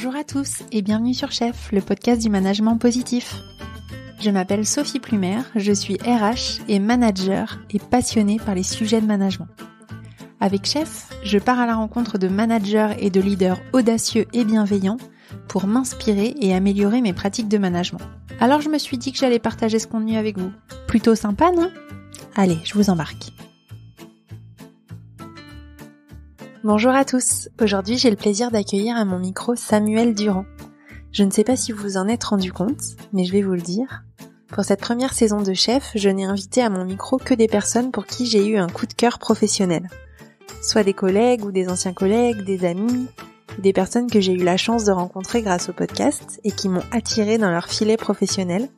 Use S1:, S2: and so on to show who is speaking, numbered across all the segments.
S1: Bonjour à tous et bienvenue sur Chef, le podcast du management positif. Je m'appelle Sophie Plumer, je suis RH et manager et passionnée par les sujets de management. Avec Chef, je pars à la rencontre de managers et de leaders audacieux et bienveillants pour m'inspirer et améliorer mes pratiques de management. Alors je me suis dit que j'allais partager ce contenu avec vous. Plutôt sympa, non Allez, je vous embarque. Bonjour à tous, aujourd'hui j'ai le plaisir d'accueillir à mon micro Samuel Durand. Je ne sais pas si vous vous en êtes rendu compte, mais je vais vous le dire. Pour cette première saison de chef, je n'ai invité à mon micro que des personnes pour qui j'ai eu un coup de cœur professionnel. Soit des collègues ou des anciens collègues, des amis, des personnes que j'ai eu la chance de rencontrer grâce au podcast et qui m'ont attiré dans leur filet professionnel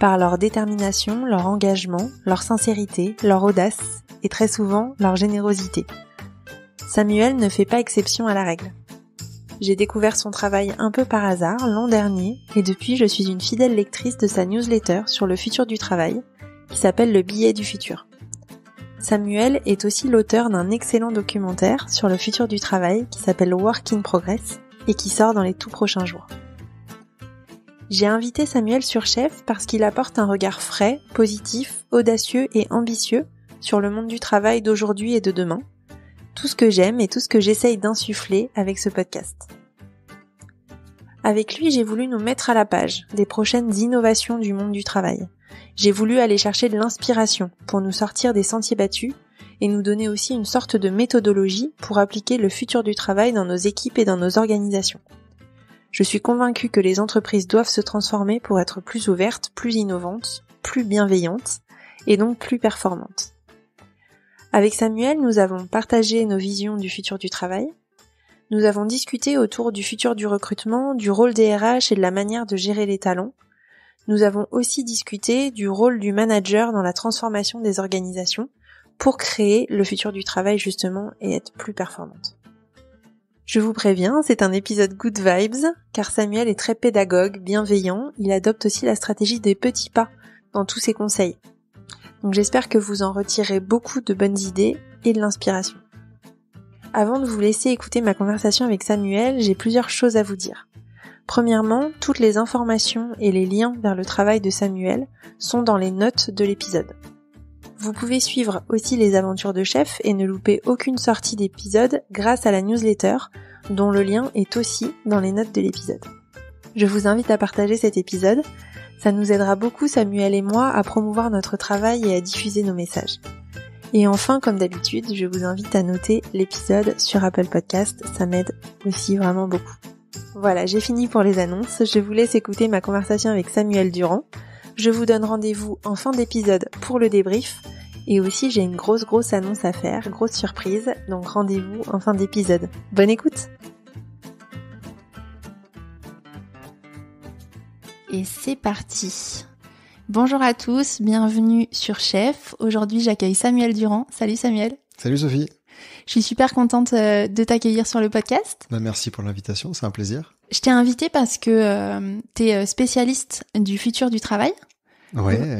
S1: par leur détermination, leur engagement, leur sincérité, leur audace et très souvent leur générosité. Samuel ne fait pas exception à la règle. J'ai découvert son travail un peu par hasard l'an dernier et depuis je suis une fidèle lectrice de sa newsletter sur le futur du travail qui s'appelle Le billet du futur. Samuel est aussi l'auteur d'un excellent documentaire sur le futur du travail qui s'appelle Work in Progress et qui sort dans les tout prochains jours. J'ai invité Samuel sur Chef parce qu'il apporte un regard frais, positif, audacieux et ambitieux sur le monde du travail d'aujourd'hui et de demain tout ce que j'aime et tout ce que j'essaye d'insuffler avec ce podcast. Avec lui, j'ai voulu nous mettre à la page des prochaines innovations du monde du travail. J'ai voulu aller chercher de l'inspiration pour nous sortir des sentiers battus et nous donner aussi une sorte de méthodologie pour appliquer le futur du travail dans nos équipes et dans nos organisations. Je suis convaincue que les entreprises doivent se transformer pour être plus ouvertes, plus innovantes, plus bienveillantes et donc plus performantes. Avec Samuel, nous avons partagé nos visions du futur du travail. Nous avons discuté autour du futur du recrutement, du rôle des RH et de la manière de gérer les talents. Nous avons aussi discuté du rôle du manager dans la transformation des organisations pour créer le futur du travail justement et être plus performante. Je vous préviens, c'est un épisode Good Vibes, car Samuel est très pédagogue, bienveillant, il adopte aussi la stratégie des petits pas dans tous ses conseils. Donc j'espère que vous en retirez beaucoup de bonnes idées et de l'inspiration. Avant de vous laisser écouter ma conversation avec Samuel, j'ai plusieurs choses à vous dire. Premièrement, toutes les informations et les liens vers le travail de Samuel sont dans les notes de l'épisode. Vous pouvez suivre aussi les aventures de chef et ne louper aucune sortie d'épisode grâce à la newsletter dont le lien est aussi dans les notes de l'épisode. Je vous invite à partager cet épisode, ça nous aidera beaucoup, Samuel et moi, à promouvoir notre travail et à diffuser nos messages. Et enfin, comme d'habitude, je vous invite à noter l'épisode sur Apple Podcast, ça m'aide aussi vraiment beaucoup. Voilà, j'ai fini pour les annonces, je vous laisse écouter ma conversation avec Samuel Durand. Je vous donne rendez-vous en fin d'épisode pour le débrief. Et aussi, j'ai une grosse, grosse annonce à faire, grosse surprise, donc rendez-vous en fin d'épisode. Bonne écoute! et c'est parti. Bonjour à tous, bienvenue sur Chef. Aujourd'hui j'accueille Samuel Durand. Salut Samuel. Salut Sophie. Je suis super contente euh, de t'accueillir sur le podcast.
S2: Bah, merci pour l'invitation, c'est un plaisir.
S1: Je t'ai invité parce que euh, t'es tu euh, es spécialiste du futur du travail.
S2: Ouais, euh,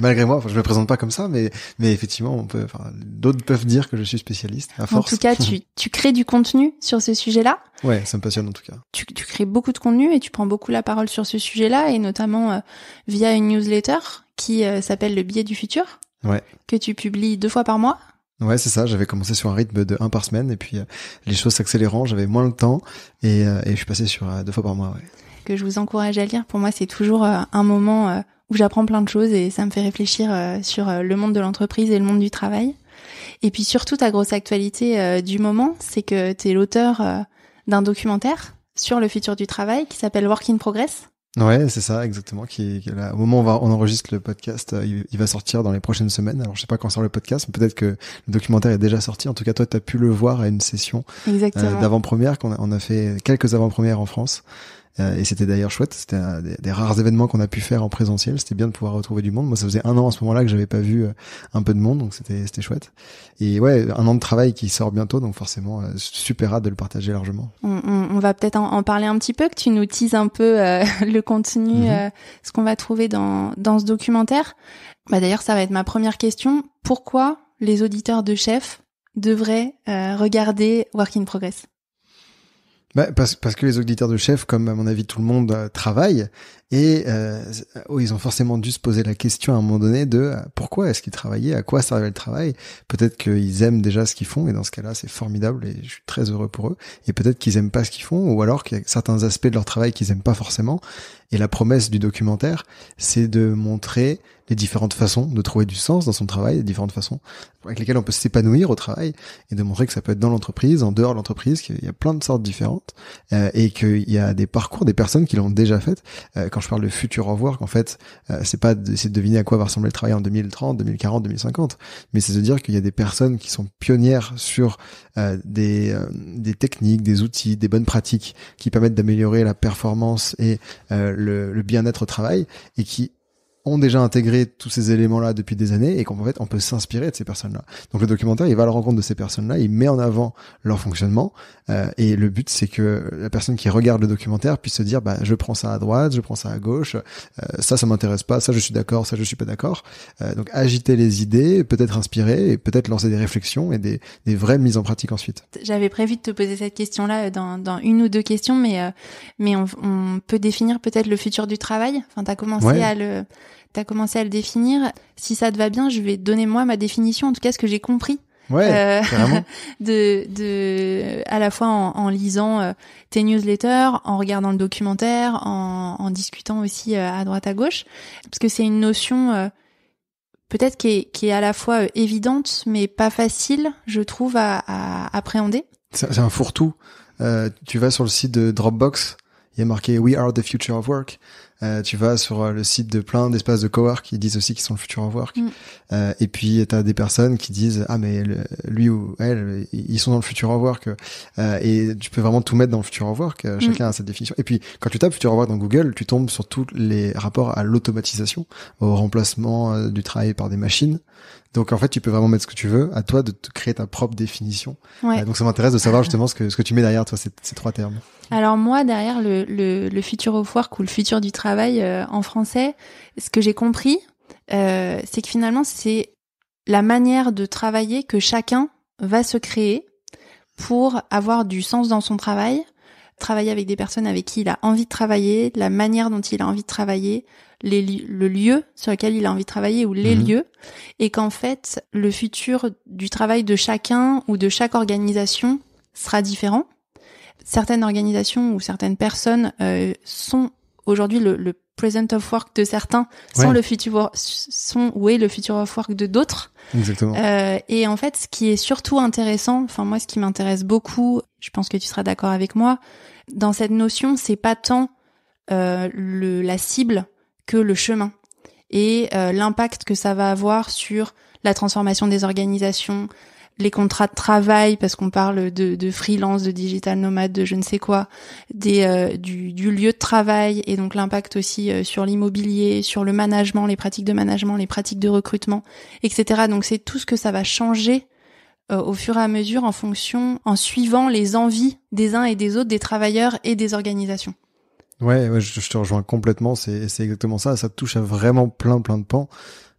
S2: malgré moi, je me présente pas comme ça, mais mais effectivement, on peut. d'autres peuvent dire que je suis spécialiste. À force. En tout cas, tu
S1: tu crées du contenu sur ce sujet-là.
S2: Ouais, ça me passionne en tout cas. Tu
S1: tu crées beaucoup de contenu et tu prends beaucoup la parole sur ce sujet-là et notamment euh, via une newsletter qui euh, s'appelle le billet du futur. Ouais. Que tu publies deux fois par mois.
S2: Ouais, c'est ça. J'avais commencé sur un rythme de un par semaine et puis les choses s'accélérant, j'avais moins le temps et, et je suis passé sur deux fois par mois. Ouais
S1: que je vous encourage à lire. Pour moi, c'est toujours un moment j'apprends plein de choses et ça me fait réfléchir euh, sur euh, le monde de l'entreprise et le monde du travail. Et puis surtout, ta grosse actualité euh, du moment, c'est que tu es l'auteur d'un documentaire sur le futur du travail qui s'appelle Work in Progress.
S2: Ouais, c'est ça, exactement. Qui, au moment où on, enregistre le podcast, il, va sortir dans les prochaines semaines. Alors, je sais pas quand sort le podcast, mais peut-être que le documentaire est déjà sorti. En tout cas, toi, tu as pu le voir à une session d'avant-première qu'on on a fait quelques avant-premières en France. Euh, et c'était d'ailleurs chouette. C'était des, des, rares événements qu'on a pu faire en présentiel. C'était bien de pouvoir retrouver du monde. Moi, ça faisait un an à ce moment-là que j'avais pas vu euh, un peu de monde, donc c'était c'était chouette. Et ouais, un an de travail qui sort bientôt, donc forcément euh, super hâte de le partager largement.
S1: On, on, va peut-être en, parler un petit peu, que tu nous tises un peu le contenu, mhm. ce qu'on va trouver dans dans ce documentaire. Bah d'ailleurs, ça va être ma première question. Pourquoi les auditeurs de chef devraient regarder Work in Progress
S2: bah, parce, que les auditeurs de chef, comme à mon avis tout le monde, euh, travaillent et euh, ils ont forcément dû se poser la question à un moment donné de euh, pourquoi est-ce qu'ils travaillaient, à quoi servait le travail. Peut-être qu'ils aiment déjà ce qu'ils font et dans ce cas-là c'est formidable et je suis très heureux pour eux. Et peut-être qu'ils aiment pas ce qu'ils font ou alors qu'il y a certains aspects de leur travail qu'ils aiment pas forcément et la promesse du documentaire, c'est de montrer les différentes façons de trouver du sens dans son travail, les différentes façons avec lesquelles on peut s'épanouir au travail, et de montrer que ça peut être dans l'entreprise, en dehors de l'entreprise, qu'il y a plein de sortes différentes, euh, et qu'il y a des parcours, des personnes qui l'ont déjà fait. Euh, quand je parle de futur au revoir, qu'en fait, euh, c'est pas d'essayer de deviner à quoi va ressembler le travail en 2030, 2040, 2050, mais c'est de dire qu'il y a des personnes qui sont pionnières sur des, des techniques, des outils, des bonnes pratiques qui permettent d'améliorer la performance et euh, le, bien-être au travail et qui ont déjà intégré tous ces éléments-là depuis des années et qu'en fait on peut s'inspirer de ces personnes-là. Donc le documentaire, il va à la rencontre de ces personnes-là, il met en avant leur fonctionnement euh, et le but c'est que la personne qui regarde le documentaire puisse se dire bah je prends ça à droite, je prends ça à gauche, euh, ça ça m'intéresse pas, ça je suis d'accord, ça je suis pas d'accord. Euh, donc agiter les idées, peut-être inspirer et peut-être lancer des réflexions et des, vraies mises en pratique ensuite.
S1: J'avais prévu de te poser cette question-là dans, une ou deux questions, mais mais on, peut définir peut-être le futur du travail. Enfin, as commencé à le tu as commencé à le définir. Si ça te va bien, je vais donner moi ma définition, en tout cas ce que j'ai compris. Ouais, euh, de, de, à la fois en, en lisant euh, tes newsletters, en regardant le documentaire, en, en discutant aussi euh, à droite à gauche, parce que c'est une notion euh, peut-être qui est, qui est à la fois évidente, mais pas facile, je trouve, à, à appréhender.
S2: C'est un fourre-tout. tu vas sur le site de Dropbox, il y a marqué We are the future of work. Euh, tu vas sur euh, le site de plein d'espaces de cowork qui disent aussi qu'ils sont le futur of work. Mm. Euh, et puis tu as des personnes qui disent ah mais lui ou elle ils sont dans le futur of work et tu peux vraiment tout mettre dans le futur of work. Mm. Chacun a sa définition. Et puis quand tu tapes futur of work dans Google, tu tombes sur tous les rapports à l'automatisation, au remplacement du travail par des machines. Donc en fait, tu peux vraiment mettre ce que tu veux. À toi de créer ta propre définition. donc ça m'intéresse de savoir justement ce que ce que tu mets derrière toi ces trois termes.
S1: Alors moi, derrière le, le, futur of work ou le futur du travail euh, en français, ce que j'ai compris, euh, c'est que finalement, c'est la manière de travailler que chacun va se créer pour avoir du sens dans son travail, travailler avec des personnes avec qui il a envie de travailler, la manière dont il a envie de travailler, le lieu sur lequel il a envie de travailler ou les mhm. lieux, et qu'en fait, le futur du travail de chacun ou de chaque organisation sera différent certaines organisations ou certaines personnes euh, sont aujourd'hui le, present of work de certains, sont le future, sont ou est le future of work de d'autres. Exactement. Euh, et en fait, ce qui est surtout intéressant, enfin moi, ce qui m'intéresse beaucoup, je pense que tu seras d'accord avec moi, dans cette notion, c'est pas tant euh, le, la cible que le chemin et l'impact que ça va avoir sur la transformation des organisations, les contrats de travail, parce qu'on parle de, freelance, de digital nomade, de je ne sais quoi, des, euh, du, lieu de travail et donc l'impact aussi euh, sur l'immobilier, sur le management, les pratiques de management, les pratiques de recrutement, etc. Donc c'est tout ce que ça va changer euh, au fur et à mesure en fonction, en suivant les envies des uns et des autres, des travailleurs et des organisations.
S2: Ouais, je, je, te rejoins complètement, c'est exactement ça, ça touche à vraiment plein plein de pans.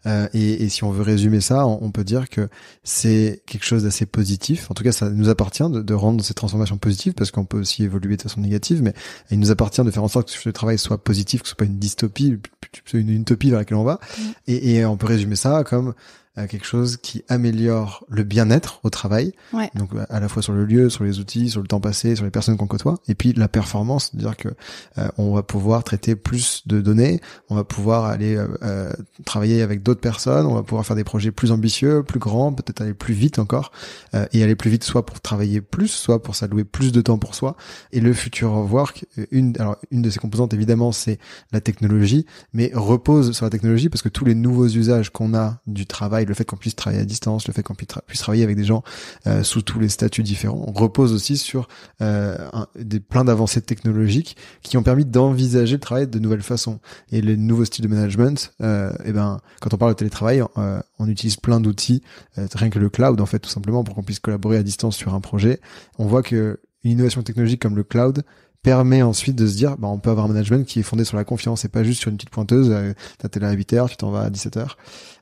S2: Euh, et, si on veut résumer ça, on, peut dire que c'est quelque chose d'assez positif. En tout cas, ça nous appartient de, rendre ces transformations positives parce qu'on peut aussi évoluer de façon négative, mais il nous appartient de faire en sorte que ce travail soit positif, que ce soit pas une dystopie, une utopie vers laquelle on va. Mmh. et on peut résumer ça comme quelque chose qui améliore le bien-être au travail. Donc euh, à la fois sur le lieu, sur les outils, sur le temps passé, sur les personnes qu'on côtoie, et puis la performance, c'est-à-dire que euh, on va pouvoir traiter plus de données, on va pouvoir aller euh, travailler avec d'autres personnes, on va pouvoir faire des projets plus ambitieux, plus grands, peut-être aller plus vite encore, et aller plus vite soit pour travailler plus, soit pour s'allouer plus de temps pour soi. Et le futur work, une, alors une de ses composantes évidemment, c'est la technologie, mais repose sur la technologie parce que tous les nouveaux usages qu'on a du travail le fait qu'on puisse travailler à distance, le fait qu'on puisse travailler avec des gens euh, sous tous les statuts différents, on repose aussi sur euh, des plein d'avancées technologiques qui ont permis d'envisager le travail de nouvelles façons. Et les nouveaux styles de management, et euh, eh ben, quand on parle de télétravail, on, utilise plein d'outils, rien que le cloud en fait, tout simplement, pour qu'on puisse collaborer à distance sur un projet. On voit que une innovation technologique comme le cloud permet ensuite de se dire, bah, on peut avoir un management qui est fondé sur la confiance et pas juste sur une petite pointeuse. Euh, T'as télé à 8 h tu t'en vas à 17 h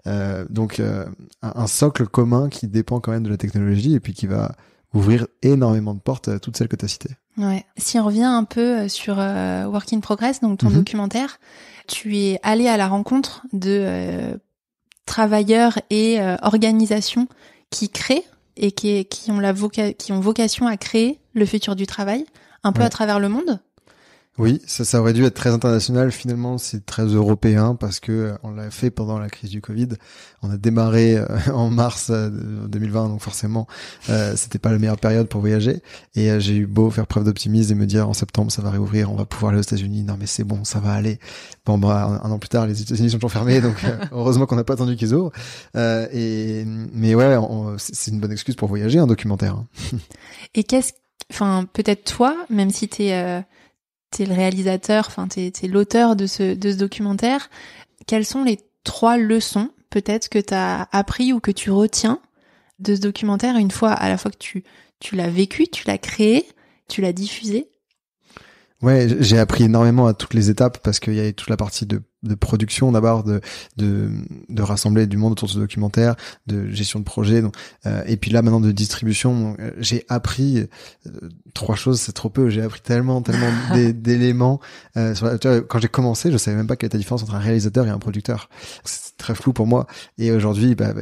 S2: Euh, donc, euh, un socle commun qui dépend quand même de la technologie et puis qui va ouvrir énormément de portes, euh, toutes celles que tu as citées.
S1: Ouais. Si on revient un peu euh, sur Work in Progress, donc ton mhm. documentaire, tu es allé à la rencontre de travailleurs et organisations qui créent et qui, qui, ont la qui ont vocation à créer le futur du travail un peu à travers le monde
S2: oui, ça, ça aurait dû être très international. Finalement, c'est très européen parce que euh, on l'a fait pendant la crise du Covid. On a démarré euh, en mars 2020, euh, donc forcément, euh, c'était pas la meilleure période pour voyager. Et j'ai eu beau faire preuve d'optimisme et me dire en septembre ça va réouvrir, on va pouvoir aller aux États-Unis. Non mais c'est bon, ça va aller. Bon bah, un an plus tard, les États-Unis sont toujours fermés, donc heureusement qu'on n'a pas attendu qu'ils ouvrent. Euh, et mais ouais, c'est une bonne excuse pour voyager, un documentaire. Hein.
S1: et qu'est-ce enfin peut-être toi, même si tu es, euh, le réalisateur, enfin tu es, l'auteur de ce, de ce documentaire, quelles sont les trois leçons peut-être que tu as appris ou que tu retiens de ce documentaire une fois à la fois que tu, tu l'as vécu, tu l'as créé, tu l'as diffusé
S2: Ouais, j'ai appris énormément à toutes les étapes parce qu'il y a toute la partie de de production d'abord, de, de, de rassembler du monde autour de ce documentaire, de gestion de projet. Donc, euh, et puis là maintenant de distribution, euh, j'ai appris euh, trois choses, c'est trop peu. J'ai appris tellement, tellement d'éléments. Euh, quand j'ai commencé, je savais même pas quelle était la différence entre un réalisateur et un producteur. C'est très flou pour moi. Et aujourd'hui, bah, bah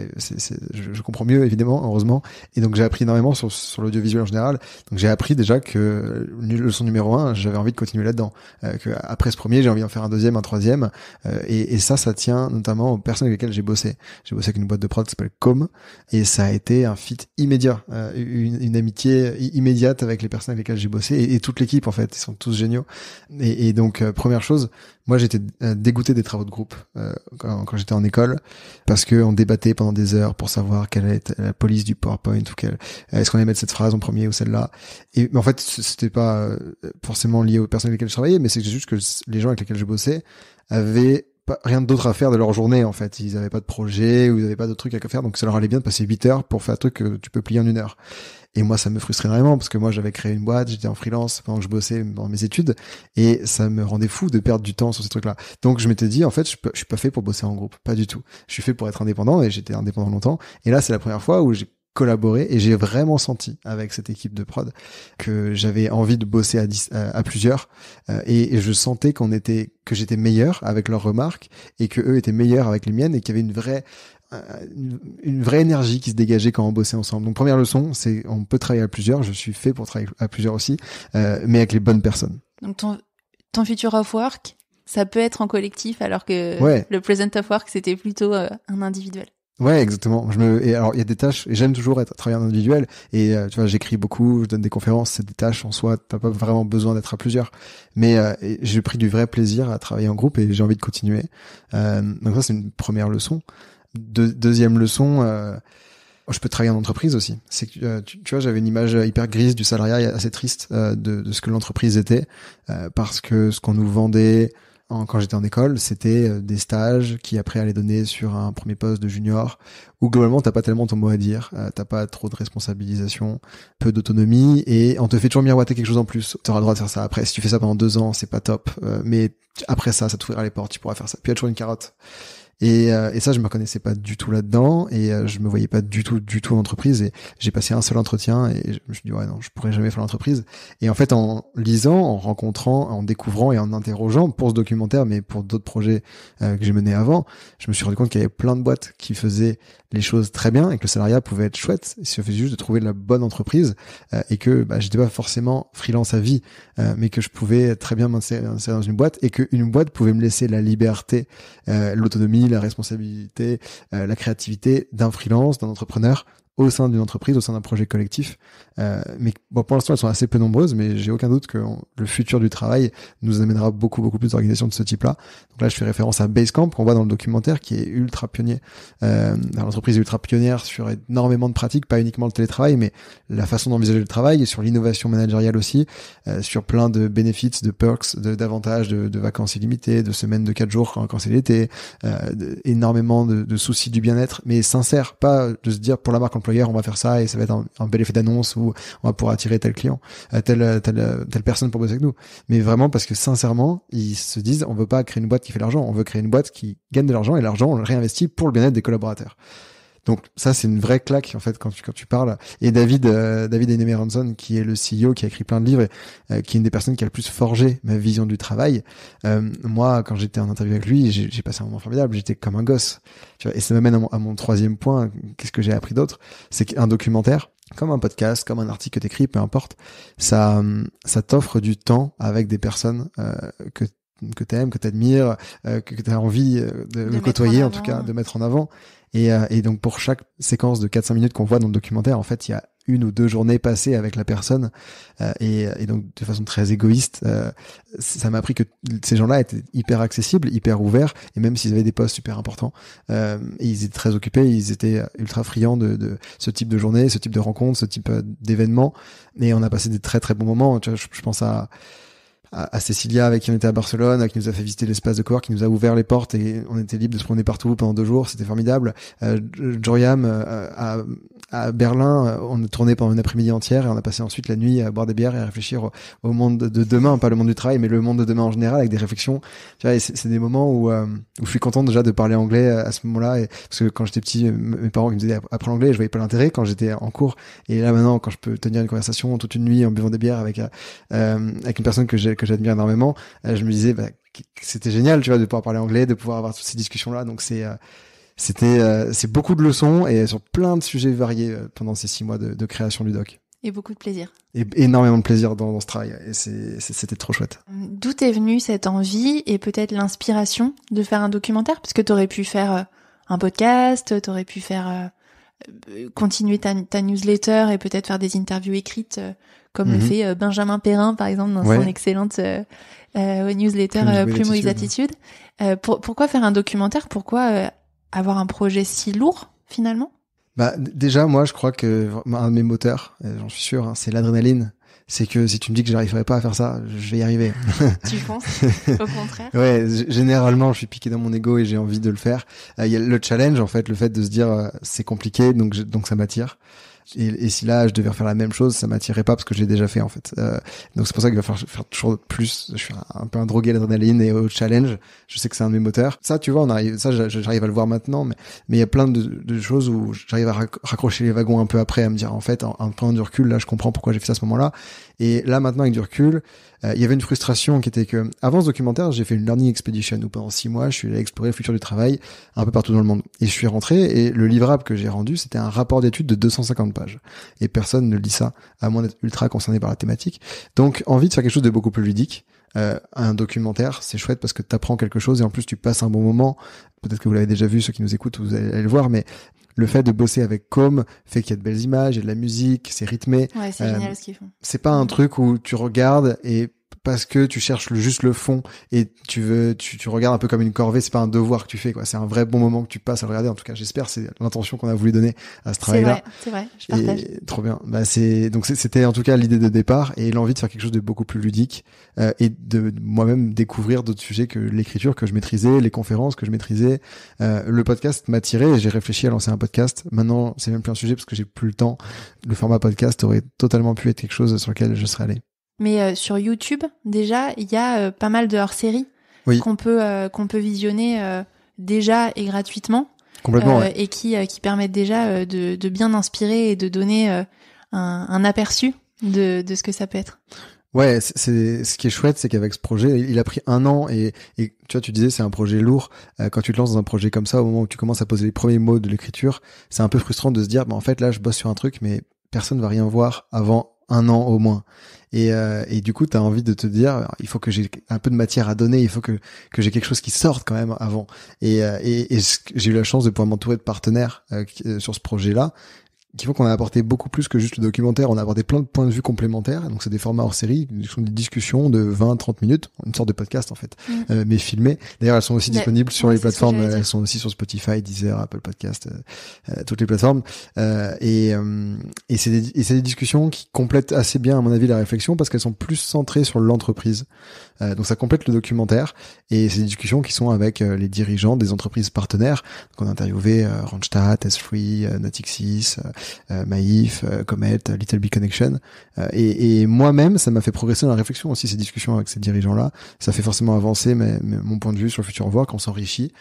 S2: je, comprends mieux évidemment, heureusement. Et donc j'ai appris énormément sur, sur l'audiovisuel en général. Donc j'ai appris déjà que leçon numéro un, j'avais envie de continuer là-dedans. que après ce premier, j'ai envie d'en faire un deuxième, un troisième. Euh, et, et, ça, ça tient notamment aux personnes avec lesquelles j'ai bossé. J'ai bossé avec une boîte de prod qui s'appelle Com, et ça a été un fit immédiat, euh, une, amitié immédiate avec les personnes avec lesquelles j'ai bossé et, toute l'équipe en fait. Ils sont tous géniaux. Et, et donc euh, première chose, moi j'étais dégoûté des travaux de groupe quand, quand j'étais en école parce que on débattait pendant des heures pour savoir quelle est la police du PowerPoint ou quelle est-ce qu'on allait mettre cette phrase en premier ou celle-là. Et mais en fait c'était pas forcément lié aux personnes avec lesquelles je travaillais, mais c'est juste que les gens avec lesquels je bossais avaient pas, rien d'autre à faire de leur journée en fait. Ils n'avaient pas de projet ou ils n'avaient pas de trucs à faire, donc ça leur allait bien de passer 8 heures pour faire un truc que tu peux plier en une heure. Et moi, ça me frustrait vraiment parce que moi, j'avais créé une boîte, j'étais en freelance pendant que je bossais dans mes études et ça me rendait fou de perdre du temps sur ces trucs-là. Donc, je m'étais dit, en fait, je, je suis pas fait pour bosser en groupe, pas du tout. Je suis fait pour être indépendant et j'étais indépendant longtemps. Et là, c'est la première fois où j'ai collaborer et j'ai vraiment senti avec cette équipe de prod que j'avais envie de bosser à, euh, à, plusieurs euh, et, je sentais qu'on était que j'étais meilleur avec leurs remarques et que eux étaient meilleurs avec les miennes et qu'il y avait une vraie euh, une, vraie énergie qui se dégageait quand on bossait ensemble. Donc première leçon, c'est on peut travailler à plusieurs. Je suis fait pour travailler à plusieurs aussi, mais avec les bonnes personnes.
S1: Donc ton, ton futur of work, ça peut être en collectif, alors que le present of work c'était plutôt un individuel.
S2: Ouais, exactement. Je me et alors il y a des tâches et j'aime toujours être à travailler en individuel et euh, tu vois, j'écris beaucoup, je donne des conférences, c'est des tâches en soi, t'as pas vraiment besoin d'être à plusieurs. Mais euh, j'ai pris du vrai plaisir à travailler en groupe et j'ai envie de continuer. Euh, donc ça c'est une première leçon. De, deuxième leçon euh, oh, je peux travailler en entreprise aussi. C'est que tu, vois, j'avais une image hyper grise du salariat assez triste de, de ce que l'entreprise était parce que ce qu'on nous vendait, quand j'étais en école, c'était euh, des stages qui après allaient donner sur un premier poste de junior, où globalement t'as pas tellement ton mot à dire, euh, t'as pas trop de responsabilisation, peu d'autonomie, et on te fait toujours miroiter quelque chose en plus. T'auras le droit de faire ça après. Si tu fais ça pendant deux ans, c'est pas top, euh, mais après ça, ça t'ouvrira les portes, tu pourras faire ça. Puis il y a toujours une carotte. Et, euh, et ça, je me connaissais pas du tout là-dedans et euh, je me voyais pas du tout, du tout en entreprise. Et j'ai passé un seul entretien et je me suis dit ouais non, je pourrais jamais faire l'entreprise. Et en fait, en lisant, en rencontrant, en découvrant et en interrogeant pour ce documentaire, mais pour d'autres projets euh, que j'ai menés avant, je me suis rendu compte qu'il y avait plein de boîtes qui faisaient les choses très bien et que le salariat pouvait être chouette. Il suffisait juste de trouver la bonne entreprise euh, et que bah, j'étais pas forcément freelance à vie, mais que je pouvais très bien m'insérer dans une boîte et qu'une boîte pouvait me laisser la liberté, l'autonomie la responsabilité, euh, la créativité d'un freelance, d'un entrepreneur au sein d'une entreprise, au sein d'un projet collectif. Euh, mais bon, pour l'instant, elles sont assez peu nombreuses, mais j'ai aucun doute que le futur du travail nous amènera beaucoup, beaucoup plus d'organisations de ce type-là. Donc là, je fais référence à Basecamp, qu'on voit dans le documentaire, qui est ultra pionnier. Euh, L'entreprise est ultra pionnière sur énormément de pratiques, pas uniquement le télétravail, mais la façon d'envisager le travail, et sur l'innovation managériale aussi, euh, sur plein de bénéfices, de perks, d'avantages, de, de, de, vacances illimitées, de semaines de 4 jours quand, c'est l'été, euh, énormément de, de, soucis du bien-être, mais sincère, pas de se dire pour la marque on va faire ça et ça va être un, bel effet d'annonce où on va pouvoir attirer tel client, euh, euh, euh, telle, personne pour bosser avec nous. Mais vraiment parce que sincèrement, ils se disent, on veut pas créer une boîte qui fait de l'argent, on veut créer une boîte qui gagne de l'argent et l'argent, on le réinvestit pour le bien-être des collaborateurs. Donc ça, c'est une vraie claque en fait quand tu quand tu parles. Et David euh, David Heinemer qui est le CEO, qui a écrit plein de livres, euh, qui est une des personnes qui a le plus forgé ma vision du travail. Euh, moi, quand j'étais en interview avec lui, j'ai passé un moment formidable. J'étais comme un gosse. et ça m'amène à, mon, troisième point. Qu'est-ce que j'ai appris d'autre C'est qu'un documentaire, comme un podcast, comme un article que t'écris, peu importe, ça ça t'offre du temps avec des personnes que que t'aimes, que t'admires, euh, que, tu t'as envie euh, de, le côtoyer en, tout cas, de mettre en avant. Et, euh, et donc pour chaque séquence de 4-5 minutes qu'on voit dans le documentaire, en fait, il y a une ou deux journées passées avec la personne euh, et, et, donc de façon très égoïste ça m'a appris que ces gens-là étaient hyper accessibles hyper ouverts et même s'ils avaient des postes super importants euh, ils étaient très occupés ils étaient ultra friands de, ce type de journée ce type de rencontre ce type d'événement et on a passé des très très bons moments tu vois, je pense à à, Cécilia avec qui on était à Barcelone, qui nous a fait visiter l'espace de corps, qui nous a ouvert les portes et on était libre de se promener partout pendant deux jours, c'était formidable. Euh, Joriam euh, à, à, Berlin, euh, on a tourné pendant une après-midi entière et on a passé ensuite la nuit à boire des bières et à réfléchir au, monde de demain, pas le monde du travail, mais le monde de demain en général avec des réflexions. Tu vois, c'est des moments où, euh, où je suis content déjà de parler anglais à ce moment-là, parce que quand j'étais petit, mes parents ils me disaient apprends l'anglais, je voyais pas l'intérêt quand j'étais en cours et là maintenant quand je peux tenir une conversation toute une nuit en buvant des bières avec euh, avec une personne que j'ai que j'admire énormément, euh, je me disais, bah, c'était génial, tu vois, de pouvoir parler anglais, de pouvoir avoir toutes ces discussions-là. Donc c'est euh, c'était euh, c'est beaucoup de leçons et sur plein de sujets variés pendant ces six mois de, création du doc.
S1: Et beaucoup de plaisir.
S2: Et énormément de plaisir dans, ce travail. Et c'était trop chouette.
S1: D'où est venue cette envie et peut-être l'inspiration de faire un documentaire Parce que tu aurais pu faire un podcast, tu aurais pu faire continuer ta, ta, newsletter et peut-être faire des interviews écrites comme le mhm. fait euh, Benjamin Perrin par exemple dans son excellente euh, euh, newsletter Plume, Moïse Attitude ». pourquoi faire un documentaire Pourquoi avoir un projet si lourd finalement
S2: bah, déjà, moi, je crois que un de mes moteurs, j'en suis sûr, hein, c'est l'adrénaline. C'est que si tu me dis que j'arriverai pas à faire ça, je vais y arriver. tu penses Au contraire. ouais, généralement, je suis piqué dans mon ego et j'ai envie de le faire. Il y a le challenge, en fait, le fait de se dire c'est compliqué, donc donc ça m'attire et, si là je devais refaire la même chose, ça m'attirait pas parce que j'ai déjà fait en fait. Euh, donc c'est pour ça qu'il va falloir faire toujours plus. Je suis un, peu un drogué à l'adrénaline et au challenge. Je sais que c'est un de mes moteurs. Ça, tu vois, on arrive, ça j'arrive à le voir maintenant, mais mais il y a plein de, choses où j'arrive à raccrocher les wagons un peu après, à me dire en fait, en, en prenant du recul, là, je comprends pourquoi j'ai fait ça à ce moment-là. Et là, maintenant, avec du recul, euh, il y avait une frustration qui était que, avant ce documentaire, j'ai fait une learning expedition où pendant six mois, je suis allé explorer le futur du travail un peu partout dans le monde. Et je suis rentré et le livrable que j'ai rendu, c'était un rapport d'étude de 250 pages. Et personne ne lit ça, à moins d'être ultra concerné par la thématique. Donc, envie de faire quelque chose de beaucoup plus ludique. Euh, un documentaire, c'est chouette parce que tu apprends quelque chose et en plus tu passes un bon moment. Peut-être que vous l'avez déjà vu, ceux qui nous écoutent, vous allez, le voir, mais le fait de bosser avec Com fait qu'il y a de belles images, et de la musique, c'est rythmé. c'est génial euh, C'est pas un mm. truc où tu regardes et parce que tu cherches juste le fond et tu veux, tu, regardes un peu comme une corvée. C'est pas un devoir que tu fais, quoi. C'est un vrai bon moment que tu passes à le regarder. En tout cas, j'espère. C'est l'intention qu'on a voulu donner à ce travail-là. C'est vrai, c'est vrai. Je partage. trop bien. Bah, c'est donc c'était en tout cas l'idée de départ et l'envie de faire quelque chose de beaucoup plus ludique euh, et de, moi-même découvrir d'autres sujets que l'écriture que je maîtrisais, les conférences que je maîtrisais. Euh, le podcast m'a tiré. J'ai réfléchi à lancer un podcast. Maintenant, c'est même plus un sujet parce que j'ai plus le temps. Le format podcast aurait totalement pu être quelque chose sur lequel je serais allé.
S1: Mais euh, sur YouTube, déjà, il y a euh, pas mal de hors-séries oui. qu'on peut, euh, qu'on peut visionner déjà et gratuitement. Complètement. Et qui, qui permettent déjà de, de, bien inspirer et de donner un, un, aperçu de, de ce que ça peut être.
S2: Ouais, c'est ce qui est chouette, c'est qu'avec ce projet, il a pris un an et, et tu vois, tu disais c'est un projet lourd. quand tu te lances dans un projet comme ça, au moment où tu commences à poser les premiers mots de l'écriture, c'est un peu frustrant de se dire, bah, en fait là, je bosse sur un truc, mais personne va rien voir avant un an au moins. Et, euh, et du coup, tu as envie de te dire, il faut que j'ai un peu de matière à donner, il faut que, que j'ai quelque chose qui sorte quand même avant. Et, euh, et, j'ai eu la chance de pouvoir m'entourer de partenaires euh, sur ce projet-là qui font qu'on a apporté beaucoup plus que juste le documentaire. On a apporté plein de points de vue complémentaires. Donc, c'est des formats hors série, qui sont des discussions de 20, 30 minutes, une sorte de podcast, en fait, mm. euh, mais filmées. D'ailleurs, elles sont aussi disponibles sur les plateformes. Euh, elles sont aussi sur Spotify, Deezer, Apple Podcast, euh, toutes les plateformes. Euh, et, et c'est des, des, discussions qui complètent assez bien, à mon avis, la réflexion parce qu'elles sont plus centrées sur l'entreprise. donc, ça complète le documentaire et c'est des discussions qui sont avec les dirigeants des entreprises partenaires qu'on a interviewé Randstad, S-Free, Natixis, euh, Maïf, euh, Comet, euh, Little Big Connection. et, moi-même, ça m'a fait progresser dans la réflexion aussi ces discussions avec ces dirigeants-là. Ça fait forcément avancer mais, mon point de vue sur le futur voir qu'on s'enrichit.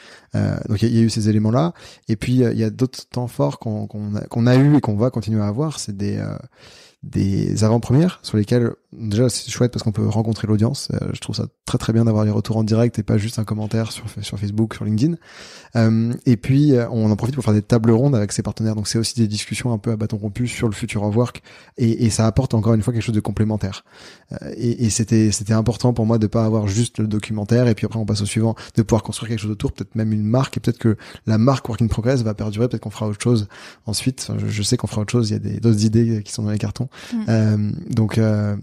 S2: donc il y, a eu ces éléments-là. Et puis il y a d'autres temps forts qu'on a, eu et qu'on va continuer à avoir. C'est des des avant-premières sur lesquelles Déjà, c'est chouette parce qu'on peut rencontrer l'audience. Euh, je trouve ça très très bien d'avoir les retours en direct et pas juste un commentaire sur, sur Facebook, sur LinkedIn. Euh, et puis, euh, on en profite pour faire des tables rondes avec ses partenaires. Donc, c'est aussi des discussions un peu à bâton rompu sur le futur of work et, ça apporte encore une fois quelque chose de complémentaire. et, c'était c'était important pour moi de pas avoir juste le documentaire et puis après on passe au suivant, de pouvoir construire quelque chose autour, peut-être même une marque et peut-être que la marque Working Progress va perdurer. Peut-être qu'on fera autre chose ensuite. Je, sais qu'on fera autre chose. Il y a d'autres idées qui sont dans les cartons. Mm. donc,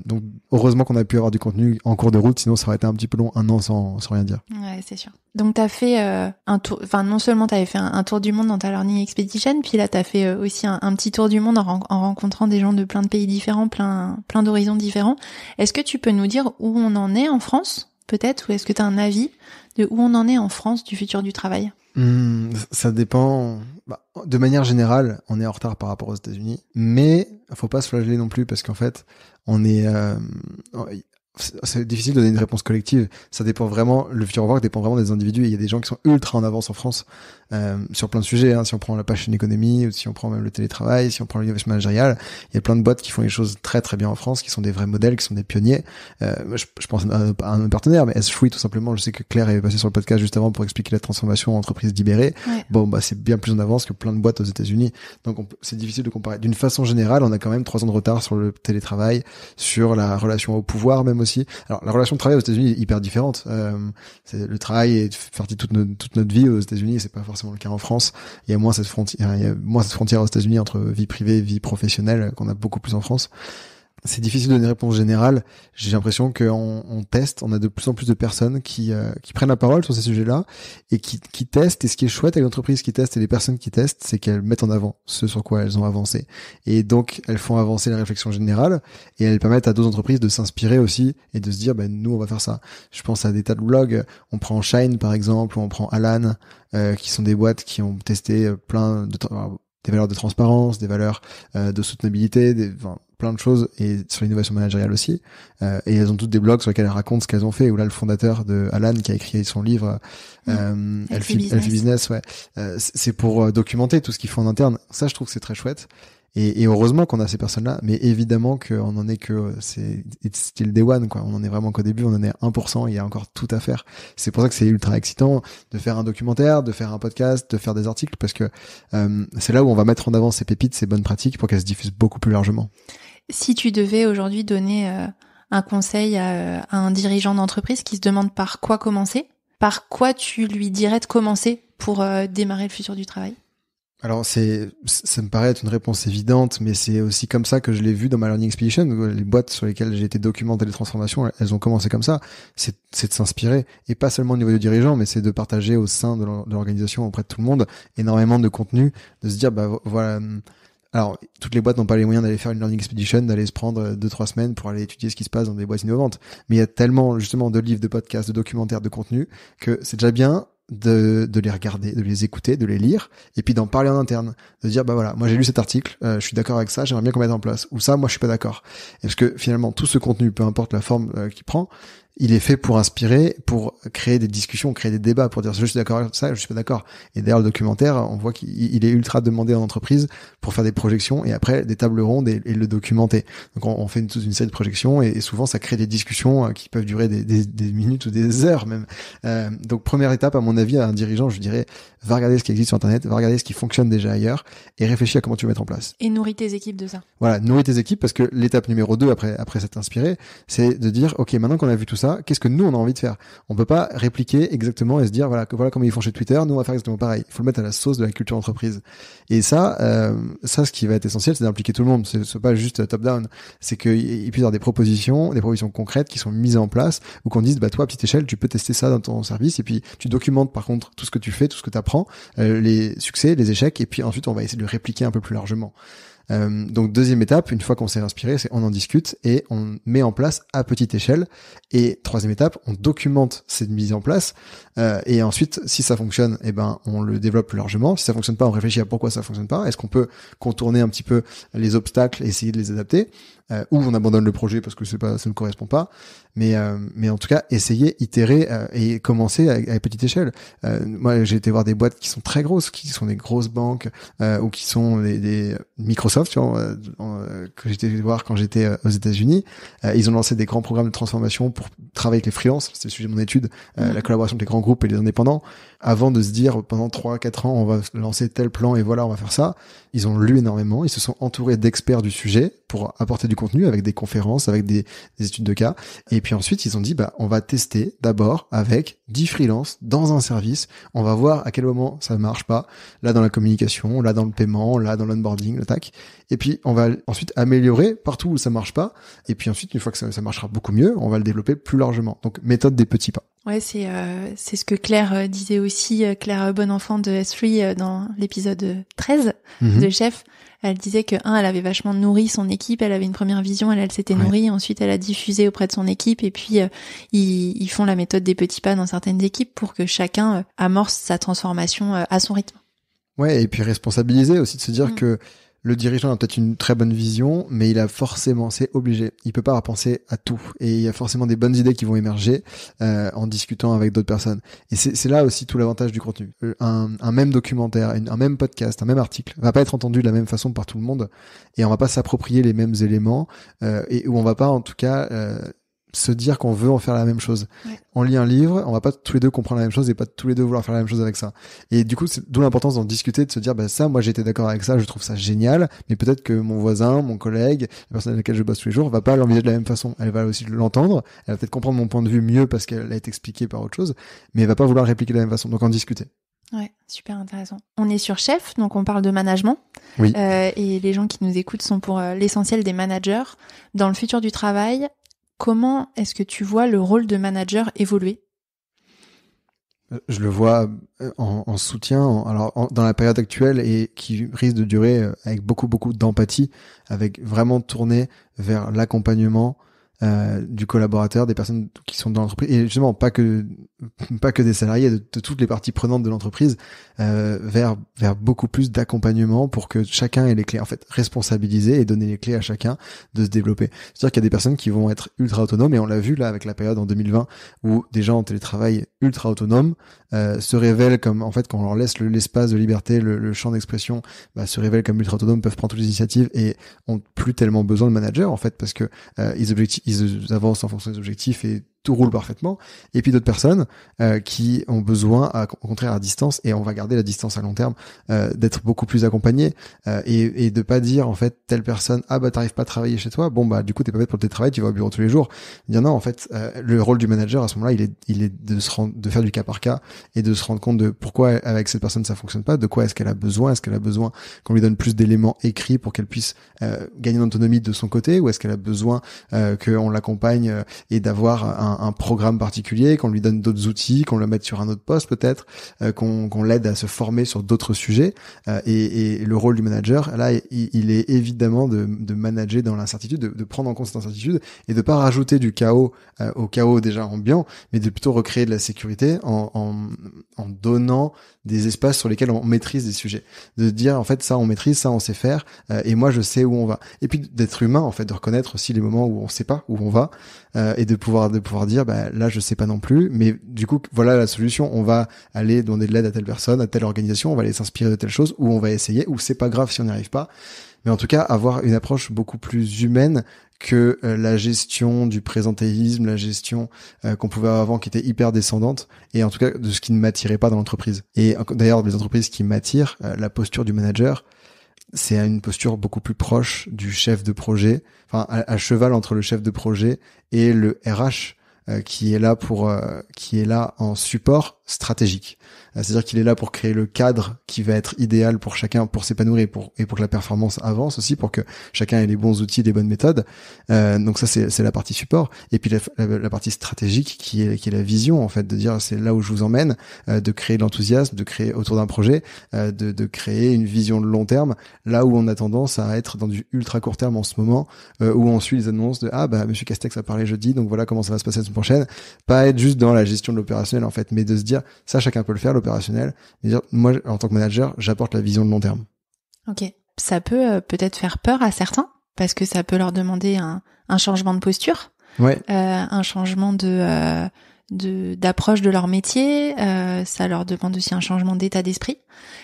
S2: donc heureusement qu'on a pu avoir du contenu en cours de route, sinon ça aurait été un petit peu long, un an sans, sans rien dire.
S1: Ouais, c'est sûr. Donc tu as fait euh, un tour, enfin non seulement tu avais fait un, tour du monde dans ta Learning Expedition, puis là tu as fait euh, aussi un, petit tour du monde en, rencontrant des gens de plein de pays différents, plein, plein d'horizons différents. Est-ce que tu peux nous dire où on en est en France, peut-être, ou est-ce que tu as un avis de où on en est en France du futur du travail
S2: Hmm, ça dépend. Bah, de manière générale, on est en retard par rapport aux États-Unis, mais faut pas se flageller non plus parce qu'en fait, on est. Euh, c'est difficile de donner une réponse collective. Ça dépend vraiment. Le futur work dépend vraiment des individus. Il y a des gens qui sont ultra en avance en France euh, sur plein de sujets. Hein, si on prend la passion économie, ou si on prend même le télétravail, si on prend l'innovation managériale, il y a plein de boîtes qui font les choses très très bien en France, qui sont des vrais modèles, qui sont des pionniers. Euh, je, pense à un, à un partenaire, mais S-Free tout simplement. Je sais que Claire est passée sur le podcast juste avant pour expliquer la transformation entreprise libérée. Bon, bah c'est bien plus en avance que plein de boîtes aux États-Unis. Donc c'est difficile de comparer. D'une façon générale, on a quand même trois ans de retard sur le télétravail, sur la relation au pouvoir même aussi. Alors la relation de travail aux États-Unis est hyper différente. Euh, le travail est partie toute notre, toute notre vie aux États-Unis. C'est pas forcément forcément le cas en France. Il y a moins cette frontière, il y a moins cette frontière aux États-Unis entre vie privée et vie professionnelle qu'on a beaucoup plus en France c'est difficile de donner une réponse générale. J'ai l'impression qu'on on teste, on a de plus en plus de personnes euh, qui, prennent la parole sur ces sujets-là et qui, qui testent. Et ce qui est chouette avec l'entreprise qui teste et les personnes qui testent, c'est qu'elles mettent en avant ce sur quoi elles ont avancé. Et donc, elles font avancer la réflexion générale et elles permettent à d'autres entreprises de s'inspirer aussi et de se dire, ben, nous, on va faire ça. Je pense à des tas de blogs. On prend Shine, par exemple, ou on prend Alan, euh, qui sont des boîtes qui ont testé euh, plein de des valeurs de transparence, des valeurs de soutenabilité, des, plein de choses et sur l'innovation managériale aussi. Euh, et elles ont toutes des blogs sur lesquels elles racontent ce qu'elles ont fait. Ou là, le fondateur de Alan qui a écrit son livre mm. euh, Elfie Business, ouais. Euh, c'est pour euh, documenter tout ce qu'ils font en interne. Ça, je trouve que c'est très chouette. Et, et heureusement qu'on a ces personnes-là, mais évidemment qu'on n'en est que, euh, c'est style day one, quoi. On en est vraiment qu'au début, on en est 1%, il y a encore tout à faire. C'est pour ça que c'est ultra excitant de faire un documentaire, de faire un podcast, de faire des articles, parce que euh, c'est là où on va mettre en avant ces pépites, ces bonnes pratiques pour qu'elles se diffusent beaucoup plus largement.
S1: Si tu devais aujourd'hui donner euh, un conseil à, un dirigeant d'entreprise qui se demande par quoi commencer, par quoi tu lui dirais de commencer pour démarrer le futur du travail
S2: alors ça me paraît être une réponse évidente, mais c'est aussi comme ça que je l'ai vu dans ma learning expedition. Les boîtes sur lesquelles j'ai été documenté les transformations, elles ont commencé comme ça. C'est, de s'inspirer et pas seulement au niveau du dirigeant, mais c'est de partager au sein de l'organisation auprès de tout le monde énormément de contenu, de se dire bah voilà. Hmm, alors, toutes les boîtes n'ont pas les moyens d'aller faire une learning expedition, d'aller se prendre euh, deux, trois semaines pour aller étudier ce qui se passe dans des boîtes innovantes. Mais il y a tellement, justement, de livres, de podcasts, de documentaires, de contenu, que c'est déjà bien de, les regarder, de les écouter, de les lire, et puis d'en parler en interne, de dire bah voilà, moi j'ai lu cet article, euh, je suis d'accord avec ça, j'aimerais bien qu'on mette en place, ou ça, moi je suis pas d'accord. parce que finalement tout ce contenu, peu importe la forme euh, qu'il prend, il est fait pour inspirer, pour créer des discussions, créer des débats, pour dire je suis d'accord avec ça, je suis pas d'accord. Et d'ailleurs, le documentaire, on voit qu'il est ultra demandé en entreprise pour faire des projections et après des tables rondes et, le documenter. Donc on, fait une, toute une série de projections et, souvent ça crée des discussions euh, qui peuvent durer des, minutes ou des heures même. Euh, donc première étape, à mon avis, à un dirigeant, je dirais, va regarder ce qui existe sur Internet, va regarder ce qui fonctionne déjà ailleurs et réfléchis à comment tu veux mettre en place.
S1: Et nourris tes équipes de ça.
S2: Voilà, nourris tes équipes parce que l'étape numéro 2 après, après s'être inspiré, c'est de dire, OK, maintenant qu'on a vu tout ça, qu'est-ce que nous on a envie de faire On peut pas répliquer exactement et se dire voilà voilà comment ils font chez Twitter, nous on va faire exactement pareil. Il faut le mettre à la sauce de la culture entreprise. Et ça, euh, ça ce qui va être essentiel, c'est d'impliquer tout le monde. C'est pas juste top down, c'est qu'il puisse y avoir des propositions, des propositions concrètes qui sont mises en place ou qu'on dise bah toi à petite échelle tu peux tester ça dans ton service et puis tu documentes par contre tout ce que tu fais, tout ce que tu apprends, euh, les succès, les échecs et puis ensuite on va essayer de le répliquer un peu plus largement. Euh, donc deuxième étape, une fois qu'on s'est inspiré, c'est on en discute et on met en place à petite échelle. Et troisième étape, on documente cette mise en place. Euh, et ensuite, si ça fonctionne, eh ben on le développe plus largement. Si ça fonctionne pas, on réfléchit à pourquoi ça fonctionne pas. Est-ce qu'on peut contourner un petit peu les obstacles, et essayer de les adapter, euh, ou on abandonne le projet parce que ça ne correspond pas mais euh, mais en tout cas essayez, itérer euh, et commencer à, petite échelle. Euh, moi j'ai été voir des boîtes qui sont très grosses, qui sont des grosses banques ou qui sont des, des Microsoft, tu vois, que j'étais voir quand j'étais aux États-Unis. ils ont lancé des grands programmes de transformation pour travailler avec les freelances, c'est le sujet de mon étude, la collaboration des grands groupes et les indépendants. Avant de se dire pendant 3-4 ans on va lancer tel plan et voilà on va faire ça, ils ont lu énormément, ils se sont entourés d'experts du sujet pour apporter du contenu avec des conférences, avec des, des études de cas et et puis ensuite, ils ont dit, bah, on va tester d'abord avec 10 freelances dans un service. On va voir à quel moment ça marche pas. Là, dans la communication, là, dans le paiement, là, dans l'onboarding, le tac. Et puis, on va ensuite améliorer partout où ça marche pas. Et puis ensuite, une fois que ça, marchera beaucoup mieux, on va le développer plus largement. Donc, méthode des petits pas.
S1: Ouais, c'est euh, c'est ce que Claire euh, disait aussi, euh, Claire Bonenfant de S3 dans l'épisode 13 mhm. de Chef. Elle disait que, un, elle avait vachement nourri son équipe, elle avait une première vision, elle, s'était nourrie, ensuite elle a diffusé auprès de son équipe, et puis euh, ils, font la méthode des petits pas dans certaines équipes pour que chacun euh, amorce sa transformation euh, à son
S2: rythme. Ouais, et puis responsabiliser aussi, de se dire mm. que le dirigeant a peut-être une très bonne vision, mais il a forcément, c'est obligé, il peut pas penser à tout. Et il y a forcément des bonnes idées qui vont émerger euh, en discutant avec d'autres personnes. Et c'est là aussi tout l'avantage du contenu. Euh, un, même documentaire, un même podcast, un même article va pas être entendu de la même façon par tout le monde, et on va pas s'approprier les mêmes éléments, euh, et où on va pas en tout cas se dire qu'on veut en faire la même chose. On lit un livre, on va pas tous les deux comprendre la même chose et pas tous les deux vouloir faire la même chose avec ça. Et du coup, c'est d'où l'importance d'en discuter, de se dire, bah, ça, moi j'étais d'accord avec ça, je trouve ça génial, mais peut-être que mon voisin, mon collègue, la personne avec laquelle je bosse tous les jours, va pas l'envisager de la même façon. Elle va aussi l'entendre, elle va peut-être comprendre mon point de vue mieux parce qu'elle a été expliquée par autre chose, mais elle va pas vouloir répliquer de la même façon. Donc en discuter.
S1: Ouais, super intéressant. On est sur chef, donc on parle de management. Oui. Euh, et les gens qui nous écoutent sont pour euh, l'essentiel des managers. Dans le futur du travail, Comment est-ce que tu vois le rôle de manager évoluer
S2: euh, je le vois euh, en, soutien, alors dans la période actuelle et qui risque de durer euh, avec beaucoup beaucoup d'empathie, avec vraiment tourner vers l'accompagnement, euh, du collaborateur, des personnes qui sont dans l'entreprise, et justement pas que pas que des salariés, de, toutes les parties prenantes de l'entreprise, euh, vers vers beaucoup plus d'accompagnement pour que chacun ait les clés. En fait, responsabiliser et donner les clés à chacun de se développer. C'est-à-dire qu'il y a des personnes qui vont être ultra autonomes, et on l'a vu là avec la période en 2020 où des gens en télétravail ultra autonomes euh, se révèlent comme en fait quand on leur laisse l'espace de liberté, le, champ d'expression, bah, se révèlent comme ultra autonomes, peuvent prendre toutes les initiatives et ont plus tellement besoin de manager en fait parce que euh, ils, objectifs, avancent en fonction des objectifs et tout roule parfaitement, et puis d'autres personnes euh, qui ont besoin, à, au contraire, à distance, et on va garder la distance à long terme, euh, d'être beaucoup plus accompagné euh, et, et de pas dire en fait telle personne ah bah t'arrives pas à travailler chez toi, bon bah du coup t'es pas fait pour le travail, tu vas au bureau tous les jours. Eh bien non, en fait, le rôle du manager à ce moment-là, il est, il est de se rendre, de faire du cas par cas et de se rendre compte de pourquoi avec cette personne ça fonctionne pas, de quoi est-ce qu'elle a besoin, est-ce qu'elle a besoin qu'on lui donne plus d'éléments écrits pour qu'elle puisse gagner en autonomie de son côté, ou est-ce qu'elle a besoin qu'on l'accompagne et d'avoir un un, programme particulier, qu'on lui donne d'autres outils, qu'on le mette sur un autre poste peut-être, euh, qu'on l'aide à se former sur d'autres sujets. Euh, et, le rôle du manager, là, il, est évidemment de, manager dans l'incertitude, de, prendre en compte cette incertitude et de pas rajouter du chaos euh, au chaos déjà ambiant, mais de plutôt recréer de la sécurité en, en, en donnant des espaces sur lesquels on maîtrise des sujets, de dire en fait ça on maîtrise, ça on sait faire, euh, et moi je sais où on va. Et puis d'être humain en fait, de reconnaître aussi les moments où on sait pas où on va, euh, et de pouvoir de pouvoir dire bah là je sais pas non plus, mais du coup voilà la solution, on va aller donner de l'aide à telle personne, à telle organisation, on va aller s'inspirer de telle chose, ou on va essayer, ou c'est pas grave si on n'y arrive pas mais en tout cas avoir une approche beaucoup plus humaine que euh, la gestion du présentéisme, la gestion euh, qu'on pouvait avoir avant qui était hyper descendante, et en tout cas de ce qui ne m'attirait pas dans l'entreprise. Et d'ailleurs, les entreprises qui m'attirent, euh, la posture du manager, c'est une posture beaucoup plus proche du chef de projet, enfin à, à cheval entre le chef de projet et le RH qui est là pour qui est là en support stratégique. Euh, c'est-à-dire qu'il est là pour créer le cadre qui va être idéal pour chacun pour s'épanouir et pour, et pour que la performance avance aussi, pour que chacun ait les bons outils, les bonnes méthodes. Euh, donc ça, c'est la partie support. Et puis la, la, partie stratégique qui est, qui est la vision, en fait, de dire c'est là où je vous emmène, euh, de créer de l'enthousiasme, de créer autour d'un projet, euh, de, de créer une vision de long terme, là où on a tendance à être dans du ultra court terme en ce moment, où on suit les annonces de ah bah monsieur Castex a parlé jeudi, donc voilà comment ça va se passer la semaine prochaine. Pas être juste dans la gestion de l'opérationnel en fait, mais de se dire ça chacun peut le faire l'opérationnel, dire moi en tant que manager j'apporte la vision de long terme.
S1: Ok, ça peut euh, peut-être faire peur à certains parce que ça peut leur demander un, changement de posture, euh, un changement euh, de d'approche de, leur métier, ça leur demande aussi un changement d'état d'esprit.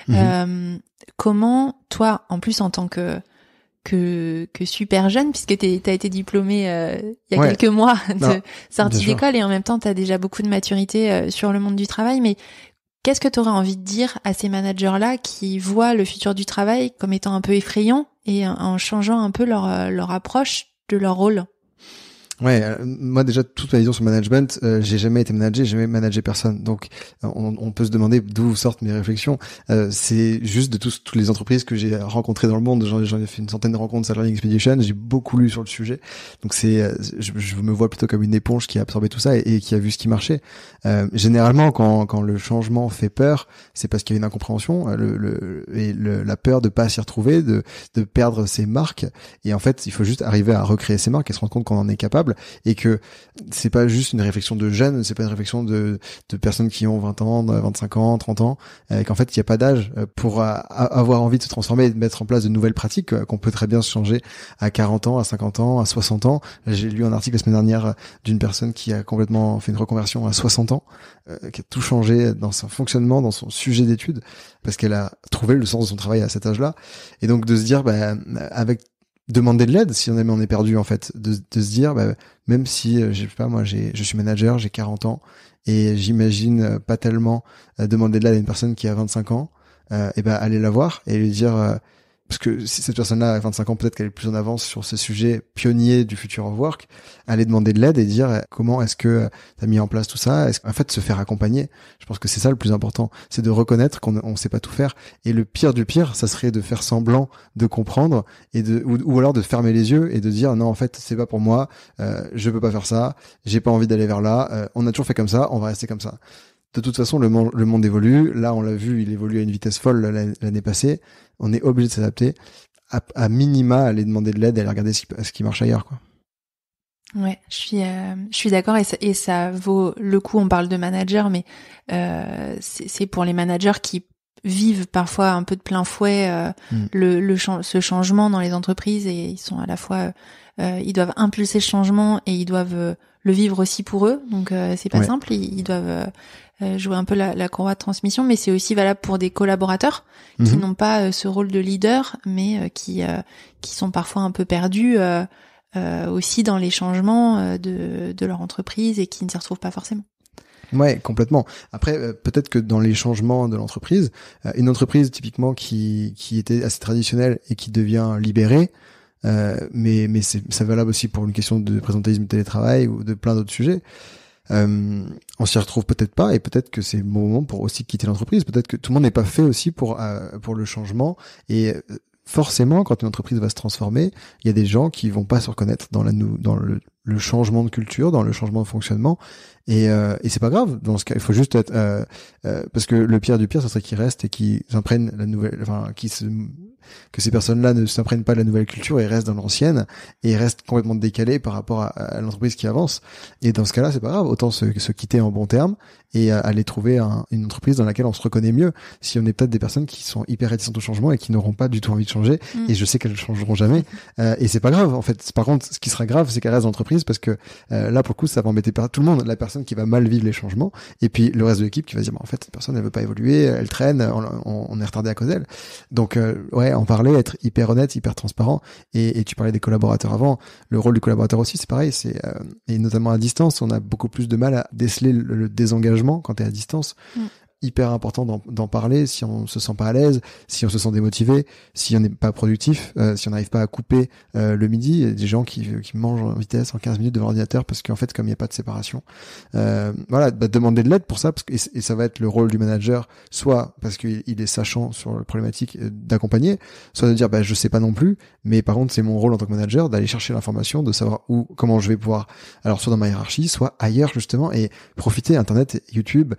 S1: Mhm. comment toi, en plus en tant que que, super jeune, puisque tu as été diplômé euh, il y a quelques mois de sortie d'école et en même temps, tu as déjà beaucoup de maturité euh, sur le monde du travail. Mais qu'est-ce que tu aurais envie de dire à ces managers-là qui voient le futur du travail comme étant un peu effrayant et en changeant un peu euh, leur approche de leur rôle
S2: Ouais, euh, moi déjà toute ma vision sur management, euh, j'ai jamais été manager, j'ai jamais managé personne. Donc euh, on, peut se demander d'où sortent mes réflexions. c'est juste de tous, toutes les entreprises que j'ai rencontrées dans le monde. J'en ai fait une centaine de rencontres sur Learning Expedition, j'ai beaucoup lu sur le sujet. Donc c'est, je, me vois plutôt comme une éponge qui a absorbé tout ça et, qui a vu ce qui marchait. généralement, quand, le changement fait peur, c'est parce qu'il y a une incompréhension le, et la peur de pas s'y retrouver, de, de perdre ses marques. Et en fait, il faut juste arriver à recréer ses marques et se rendre compte qu'on en est capable et que c'est pas juste une réflexion de jeunes, c'est pas une réflexion de, personnes qui ont 20 ans, 25 euh, ans, 30 ans, euh, et qu'en fait il n'y a pas d'âge euh, pour avoir envie de se transformer et de mettre en place de nouvelles pratiques qu'on peut très bien se changer à 40 ans, à 50 ans, à 60 ans. J'ai lu un article la semaine dernière d'une personne qui a complètement fait une reconversion à 60 ans, qui a tout changé dans son fonctionnement, dans son sujet d'étude, parce qu'elle a trouvé le sens de son travail à cet âge-là. Et donc de se dire, ben, avec demander de l'aide si on est, on est perdu en fait de, de se dire bah, même si euh, je sais pas moi j'ai je suis manager j'ai 40 ans et j'imagine euh, pas tellement euh, demander de l'aide à une personne qui a 25 ans et ben aller la voir et lui dire parce que si cette personne-là a 25 ans, peut-être qu'elle est plus en avance sur ce sujet pionnier du futur of work, aller demander de l'aide et dire euh, comment est-ce que euh, tu as mis en place tout ça, est-ce qu'en fait se faire accompagner. Je pense que c'est ça le plus important, c'est de reconnaître qu'on ne sait pas tout faire et le pire du pire, ça serait de faire semblant de comprendre et de ou, alors de fermer les yeux et de dire non en fait, c'est pas pour moi, je euh, je peux pas faire ça, j'ai pas envie d'aller vers là, on a toujours fait comme ça, on va rester comme ça de toute façon, le, monde, évolue. Là, on l'a vu, il évolue à une vitesse folle l'année passée. On est obligé de s'adapter. À, à, minima, aller demander de l'aide et aller regarder ce qui, ce qui, marche ailleurs, quoi.
S1: Ouais, je suis, euh, je suis d'accord et ça, vaut le coup. On parle de manager, mais euh, c'est pour les managers qui vivent parfois un peu de plein fouet euh, hmm. le, ce changement dans les entreprises et ils sont à la fois ils doivent impulser le changement et ils doivent le vivre aussi pour eux. Donc c'est pas simple, ils doivent euh, jouer un peu la, la courroie de transmission, mais c'est aussi valable pour des collaborateurs qui mhm. n'ont pas euh, ce rôle de leader, mais euh, qui qui sont parfois un peu perdus. aussi dans les changements de, de leur entreprise et qui ne s'y retrouvent pas forcément.
S2: Ouais, complètement. Après, peut-être que dans les changements de l'entreprise, une entreprise typiquement qui, qui était assez traditionnelle et qui devient libérée, euh, mais, mais c'est valable aussi pour une question de présentéisme télétravail ou de plein d'autres sujets euh, on s'y retrouve peut-être pas et peut-être que c'est le bon moment pour aussi quitter l'entreprise. Peut-être que tout le monde n'est pas fait aussi pour euh, pour le changement et euh, forcément quand une entreprise va se transformer, il y a des gens qui vont pas se reconnaître dans la dans le, le changement de culture, dans le changement de fonctionnement et, euh, et c'est pas grave dans ce cas. Il faut juste être euh, euh, parce que le pire du pire, ce serait qu'ils restent et qu'ils s'imprennent la nouvelle, enfin, qui se, que ces personnes-là ne s'imprennent pas la nouvelle culture et restent dans l'ancienne et restent complètement décalées par rapport à, l'entreprise qui avance. Et dans ce cas-là, c'est pas grave. Autant se, se quitter en bon terme et aller trouver une entreprise dans laquelle on se reconnaît mieux. Si on est peut-être des personnes qui sont hyper réticentes au changement et qui n'auront pas du tout envie de changer, mm. et je sais qu'elles changeront jamais. et c'est pas grave en fait. Par contre, ce qui sera grave, c'est qu'elles restent dans l'entreprise parce que là, pour le coup, ça va embêter tout le monde. La personne qui va mal vivre les changements, et puis le reste de l'équipe qui va dire, bah, en fait, cette personne, elle veut pas évoluer, elle traîne, on, est retardé à cause d'elle. Donc, euh, ouais, en parler, être hyper honnête, hyper transparent, et, et, tu parlais des collaborateurs avant, le rôle du collaborateur aussi, c'est pareil, c'est euh, et notamment à distance, on a beaucoup plus de mal à déceler le, désengagement quand tu es à distance. Mm hyper important d'en parler si on se sent pas à l'aise, si on se sent démotivé, si on n'est pas productif, euh, si on n'arrive pas à couper euh, le midi. des gens qui, mangent en vitesse en 15 minutes devant l'ordinateur parce qu'en fait, comme il n'y a pas de séparation, euh, voilà, bah, demander de l'aide pour ça parce que, et, ça va être le rôle du manager, soit parce qu'il est sachant sur la problématique d'accompagner, soit de dire bah, je sais pas non plus, mais par contre c'est mon rôle en tant que manager d'aller chercher l'information, de savoir où, comment je vais pouvoir, alors soit dans ma hiérarchie, soit ailleurs justement, et profiter Internet, YouTube,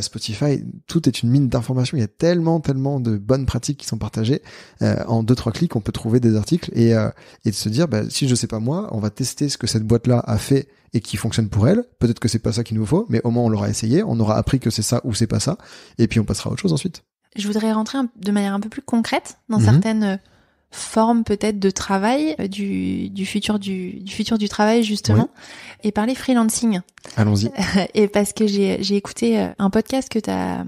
S2: Spotify tout est une mine d'informations. Il y a tellement, tellement de bonnes pratiques qui sont partagées. Euh, en deux, trois clics, on peut trouver des articles et, euh, de se dire, bah, si je sais pas moi, on va tester ce que cette boîte-là a fait et qui fonctionne pour elle. Peut-être que c'est pas ça qu'il nous faut, mais au moins on l'aura essayé, on aura appris que c'est ça ou c'est pas ça, et puis on passera à autre chose ensuite.
S1: Je voudrais rentrer de manière un peu plus concrète dans mhm. certaines euh, forme peut-être de travail, euh, du, futur du, futur du travail justement, et parler freelancing. Allons-y. et parce que j'ai écouté euh, un podcast que tu as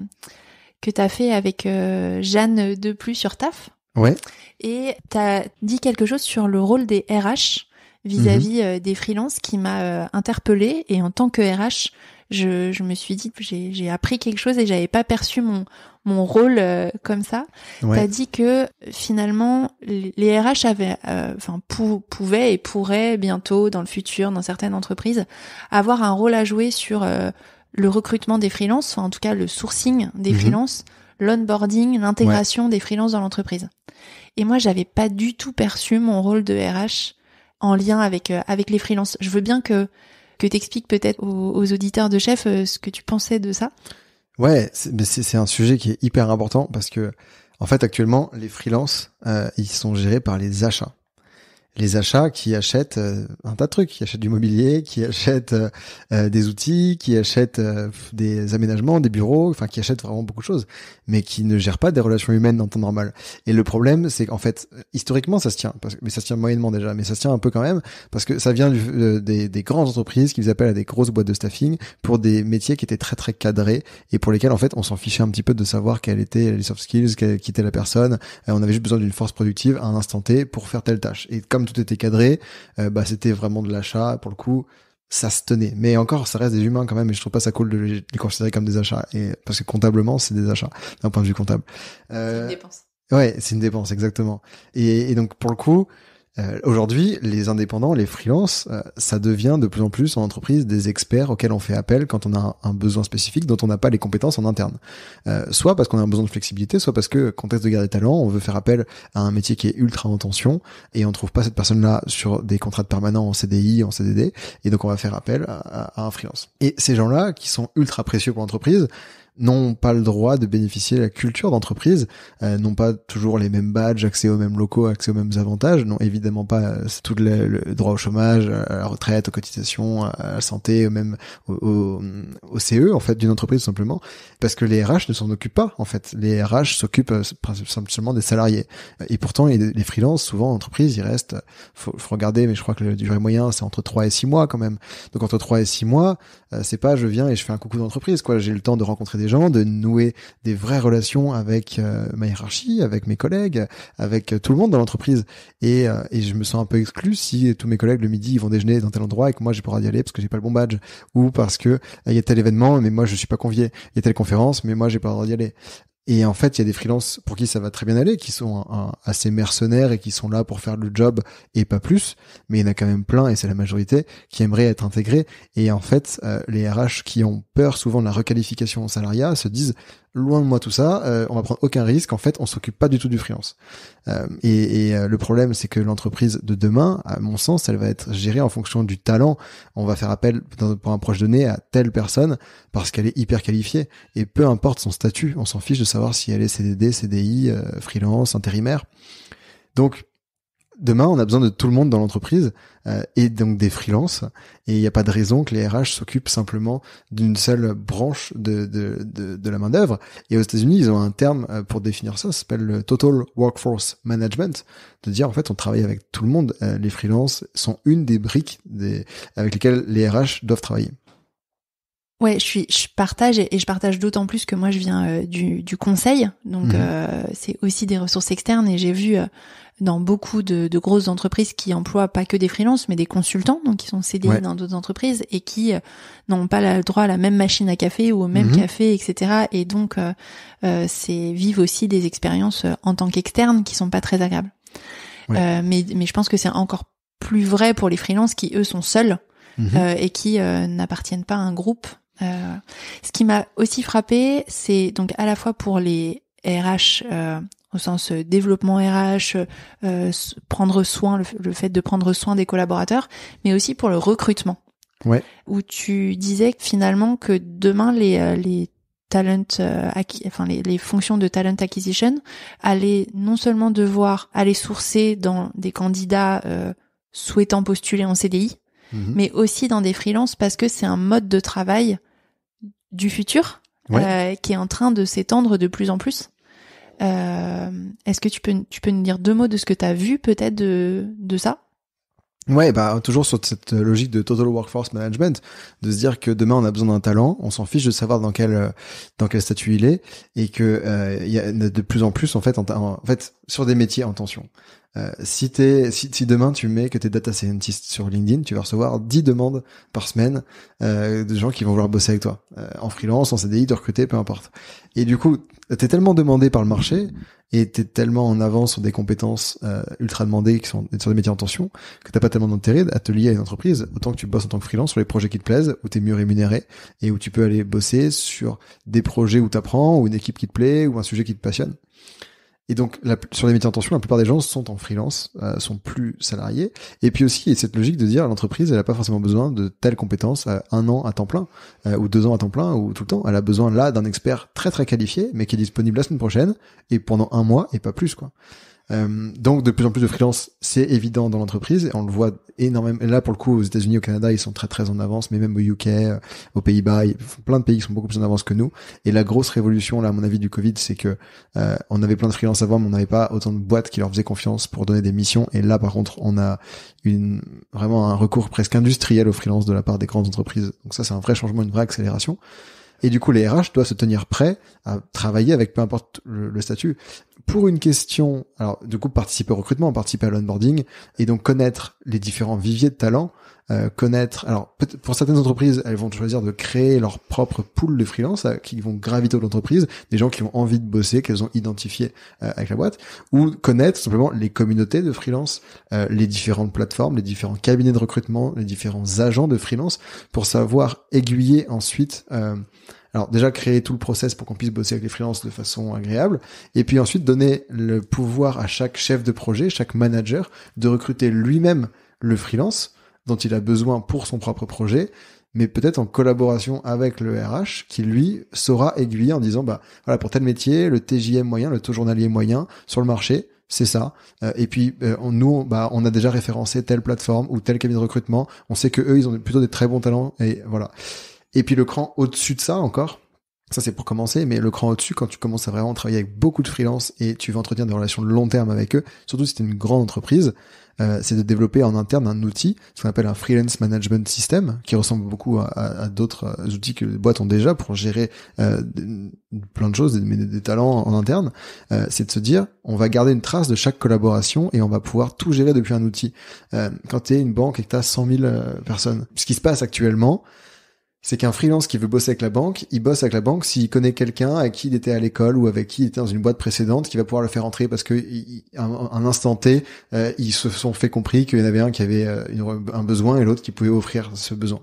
S1: que fait avec euh, Jeanne Jeanne plus sur TAF. Ouais. Et tu as dit quelque chose sur le rôle des RH vis-à-vis mhm. des freelances qui m'a interpellé interpellée et en tant que RH, je, je me suis dit j'ai appris quelque chose et j'avais pas perçu mon mon rôle euh, comme ça. tu as dit que finalement les RH avaient, euh, enfin pouvaient et pourraient bientôt dans le futur, dans certaines entreprises, avoir un rôle à jouer sur euh, le recrutement des freelances, en tout cas le sourcing des mhm. freelances, l'onboarding, l'intégration des freelances dans l'entreprise. Et moi j'avais pas du tout perçu mon rôle de RH en lien avec avec les freelances. Je veux bien que que t'expliques peut-être aux, auditeurs de chef ce que tu pensais de ça.
S2: Ouais, mais c'est un sujet qui est hyper important parce que, en fait, actuellement, les freelances, euh, ils sont gérés par les achats les achats qui achètent euh, un tas de trucs, qui achètent du mobilier, qui achètent euh, euh, des outils, qui achètent des aménagements, des bureaux, enfin qui achètent vraiment beaucoup de choses, mais qui ne gèrent pas des relations humaines dans temps normal. Et le problème, c'est qu'en fait, historiquement, ça se tient, mais ça se tient moyennement déjà, mais ça se tient un peu quand même, parce que ça vient des, des grandes entreprises qui les appellent à des grosses boîtes de staffing pour des métiers qui étaient très très cadrés et pour lesquels en fait on s'en fichait un petit peu de savoir quelle était les soft skills, quelle, qui était la personne, on avait juste besoin d'une force productive à un instant T pour faire telle tâche. Et comme tout était cadré. Euh, bah, c'était vraiment de l'achat pour le coup. Ça se tenait. Mais encore, ça reste des humains quand même, et je trouve pas ça cool de les, considérer comme des achats. Et parce que comptablement, c'est des achats d'un point de vue comptable. Euh, c'est une dépense. Ouais, c'est une dépense exactement. et donc pour le coup, euh, aujourd'hui, les indépendants, les freelances, euh, ça devient de plus en plus en entreprise des experts auxquels on fait appel quand on a un, besoin spécifique dont on n'a pas les compétences en interne. Euh, soit parce qu'on a un besoin de flexibilité, soit parce que contexte de guerre des talents, on veut faire appel à un métier qui est ultra en tension et on trouve pas cette personne-là sur des contrats de en CDI, en CDD, et donc on va faire appel à un freelance. Et ces gens-là, qui sont ultra précieux pour l'entreprise, n'ont pas le droit de bénéficier de la culture d'entreprise, euh, n'ont pas toujours les mêmes badges, accès aux mêmes locaux, accès aux mêmes avantages, n'ont évidemment pas euh, tout le, droit au chômage, euh, à la retraite, aux cotisations, à la santé, même au, au, CE en fait d'une entreprise simplement, parce que les RH ne s'en occupent pas en fait. Les RH s'occupent principalement des salariés. Et pourtant, les, les freelances, souvent en entreprise, ils restent, faut, faut regarder, mais je crois que le durée moyen c'est entre 3 et 6 mois quand même. Donc entre 3 et 6 mois, euh, c'est pas je viens et je fais un coucou d'entreprise quoi. J'ai le temps de rencontrer des gens, de nouer des vraies relations avec euh, ma hiérarchie, avec mes collègues, avec euh, tout le monde dans l'entreprise. Et, je me sens un peu exclu si tous mes collègues le midi ils vont déjeuner dans tel endroit et que moi j'ai pas le d'y aller parce que j'ai pas le bon badge ou parce que il y a tel événement mais moi je suis pas convié, il y a telle conférence mais moi j'ai pas le droit d'y aller. Et en fait, il y a des freelances pour qui ça va très bien aller, qui sont assez mercenaires et qui sont là pour faire le job et pas plus. Mais il y en a quand même plein, et c'est la majorité, qui aimeraient être intégrés. Et en fait, euh, les RH qui ont peur souvent de la requalification en salariat se disent, loin de moi tout ça, euh, on va prendre aucun risque, en fait, on s'occupe pas du tout du freelance. Euh, et, euh, le problème, c'est que l'entreprise de demain, à mon sens, elle va être gérée en fonction du talent. On va faire appel pour un proche donné à telle personne parce qu'elle est hyper qualifiée. Et peu importe son statut, on s'en fiche de savoir si elle est CDD, CDI, freelance, intérimaire. Donc demain, on a besoin de tout le monde dans l'entreprise euh, et donc des freelances. Et il n'y a pas de raison que les RH s'occupent simplement d'une seule branche de, de, de, la main d'œuvre. Et aux États-Unis, ils ont un terme euh, pour définir ça, ça s'appelle le total workforce management, de dire en fait on travaille avec tout le monde. Euh, les freelances sont une des briques des, avec lesquelles les RH doivent travailler.
S1: Ouais, je suis, je partage et, je partage d'autant plus que moi je viens euh, du, du, conseil, donc mhm. euh, c'est aussi des ressources externes et j'ai vu euh, dans beaucoup de, grosses entreprises qui emploient pas que des freelances mais des consultants, donc qui sont CDI dans d'autres entreprises et qui n'ont pas le droit à la même machine à café ou au même mhm. café, etc. Et donc c'est vivent aussi des expériences en tant qu'externes qui sont pas très agréables. mais mais je pense que c'est encore plus vrai pour les freelances qui eux sont seuls. Mhm. et qui n'appartiennent pas à un groupe euh, ce qui m'a aussi frappé, c'est donc à la fois pour les RH euh, au sens euh, développement RH, prendre soin, le, fait de prendre soin des collaborateurs, mais aussi pour le recrutement. Ouais. Où tu disais finalement que demain les, les talent enfin les, fonctions de talent acquisition allaient non seulement devoir aller sourcer dans des candidats souhaitant postuler en CDI, mhm. mais aussi dans des freelances parce que c'est un mode de travail du futur euh, qui est en train de s'étendre de plus en plus. Euh, est-ce que tu peux, tu peux nous dire deux mots de ce que tu as vu peut-être de, de ça
S2: Ouais, bah toujours sur cette logique de total workforce management, de se dire que demain on a besoin d'un talent, on s'en fiche de savoir dans quel dans quel statut il est et que euh, il y a de plus en plus en fait en, en fait sur des métiers en tension. Euh, si, demain tu mets que t'es data scientist sur LinkedIn, tu vas recevoir 10 demandes par semaine euh, de gens qui vont vouloir bosser avec toi, euh, en freelance, en CDI, de recruter, peu importe. Et du coup, tu es tellement demandé par le marché et tu es tellement en avance sur des compétences ultra demandées qui sont sur des métiers en tension que t'as pas tellement d'intérêt à te lier à une entreprise, autant que tu bosses en tant que freelance sur les projets qui te plaisent, où tu es mieux rémunéré et où tu peux aller bosser sur des projets où tu apprends, ou une équipe qui te plaît, ou un sujet qui te passionne. Et donc, sur les métiers en tension, la plupart des gens sont en freelance, euh, sont plus salariés. Et puis aussi, il y a cette logique de dire l'entreprise, elle n'a pas forcément besoin de telles compétences un an à temps plein, euh, ou deux ans à temps plein, ou tout le temps. Elle a besoin là d'un expert très très qualifié, mais qui est disponible la semaine prochaine et pendant un mois et pas plus quoi. Euh, donc de plus en plus de freelance, c'est évident dans l'entreprise et on le voit énormément. là pour le coup aux États-Unis, au Canada, ils sont très très en avance, mais même au UK, euh, aux Pays-Bas, plein de pays qui sont beaucoup plus en avance que nous. Et la grosse révolution là, à mon avis, du Covid, c'est que euh, on avait plein de freelance avant, mais on n'avait pas autant de boîtes qui leur faisaient confiance pour donner des missions. Et là par contre, on a une vraiment un recours presque industriel au freelance de la part des grandes entreprises. Donc ça, c'est un vrai changement, une vraie accélération. Et du coup, les RH doivent se tenir prêts à travailler avec peu importe le, statut. Pour une question, alors du coup, participer au recrutement, participer à l'onboarding, et donc connaître les différents viviers de talents, euh, connaître. Alors pour certaines entreprises, elles vont choisir de créer leur propre pool de freelance euh, qui vont graviter autour de l'entreprise, des gens qui ont envie de bosser, qu'elles ont identifié euh, avec la boîte, ou connaître simplement les communautés de freelance, les différentes plateformes, les différents cabinets de recrutement, les différents agents de freelance, pour savoir aiguiller ensuite. Alors déjà créer tout le process pour qu'on puisse bosser avec les freelances de façon agréable, et puis ensuite donner le pouvoir à chaque chef de projet, chaque manager de recruter lui-même le freelance dont il a besoin pour son propre projet, mais peut-être en collaboration avec le RH qui lui saura aiguiller en disant bah voilà pour tel métier le TJM moyen, le taux journalier moyen sur le marché, c'est ça. Euh, et puis euh, nous, bah, on a déjà référencé telle plateforme ou tel cabinet de recrutement. On sait que eux, ils ont plutôt des très bons talents. Et voilà. Et puis le cran au-dessus de ça encore, ça, c'est pour commencer, mais le cran au-dessus, quand tu commences à vraiment travailler avec beaucoup de freelance et tu veux entretenir des relations de long terme avec eux, surtout si tu une grande entreprise, euh, c'est de développer en interne un outil, ce qu'on appelle un freelance management system, qui ressemble beaucoup à, d'autres euh, outils que les boîtes ont déjà pour gérer euh, plein de choses, des, talents en interne. c'est de se dire, on va garder une trace de chaque collaboration et on va pouvoir tout gérer depuis un outil. quand tu es une banque et que tu as 100 000 personnes, ce qui se passe actuellement, c'est qu'un freelance qui veut bosser avec la banque, il bosse avec la banque s'il connaît quelqu'un à qui il était à l'école ou avec qui il était dans une boîte précédente qui va pouvoir le faire entrer parce que un, instant T, euh, ils se sont fait compris qu'il y en avait un qui avait euh, un besoin et l'autre qui pouvait offrir ce besoin.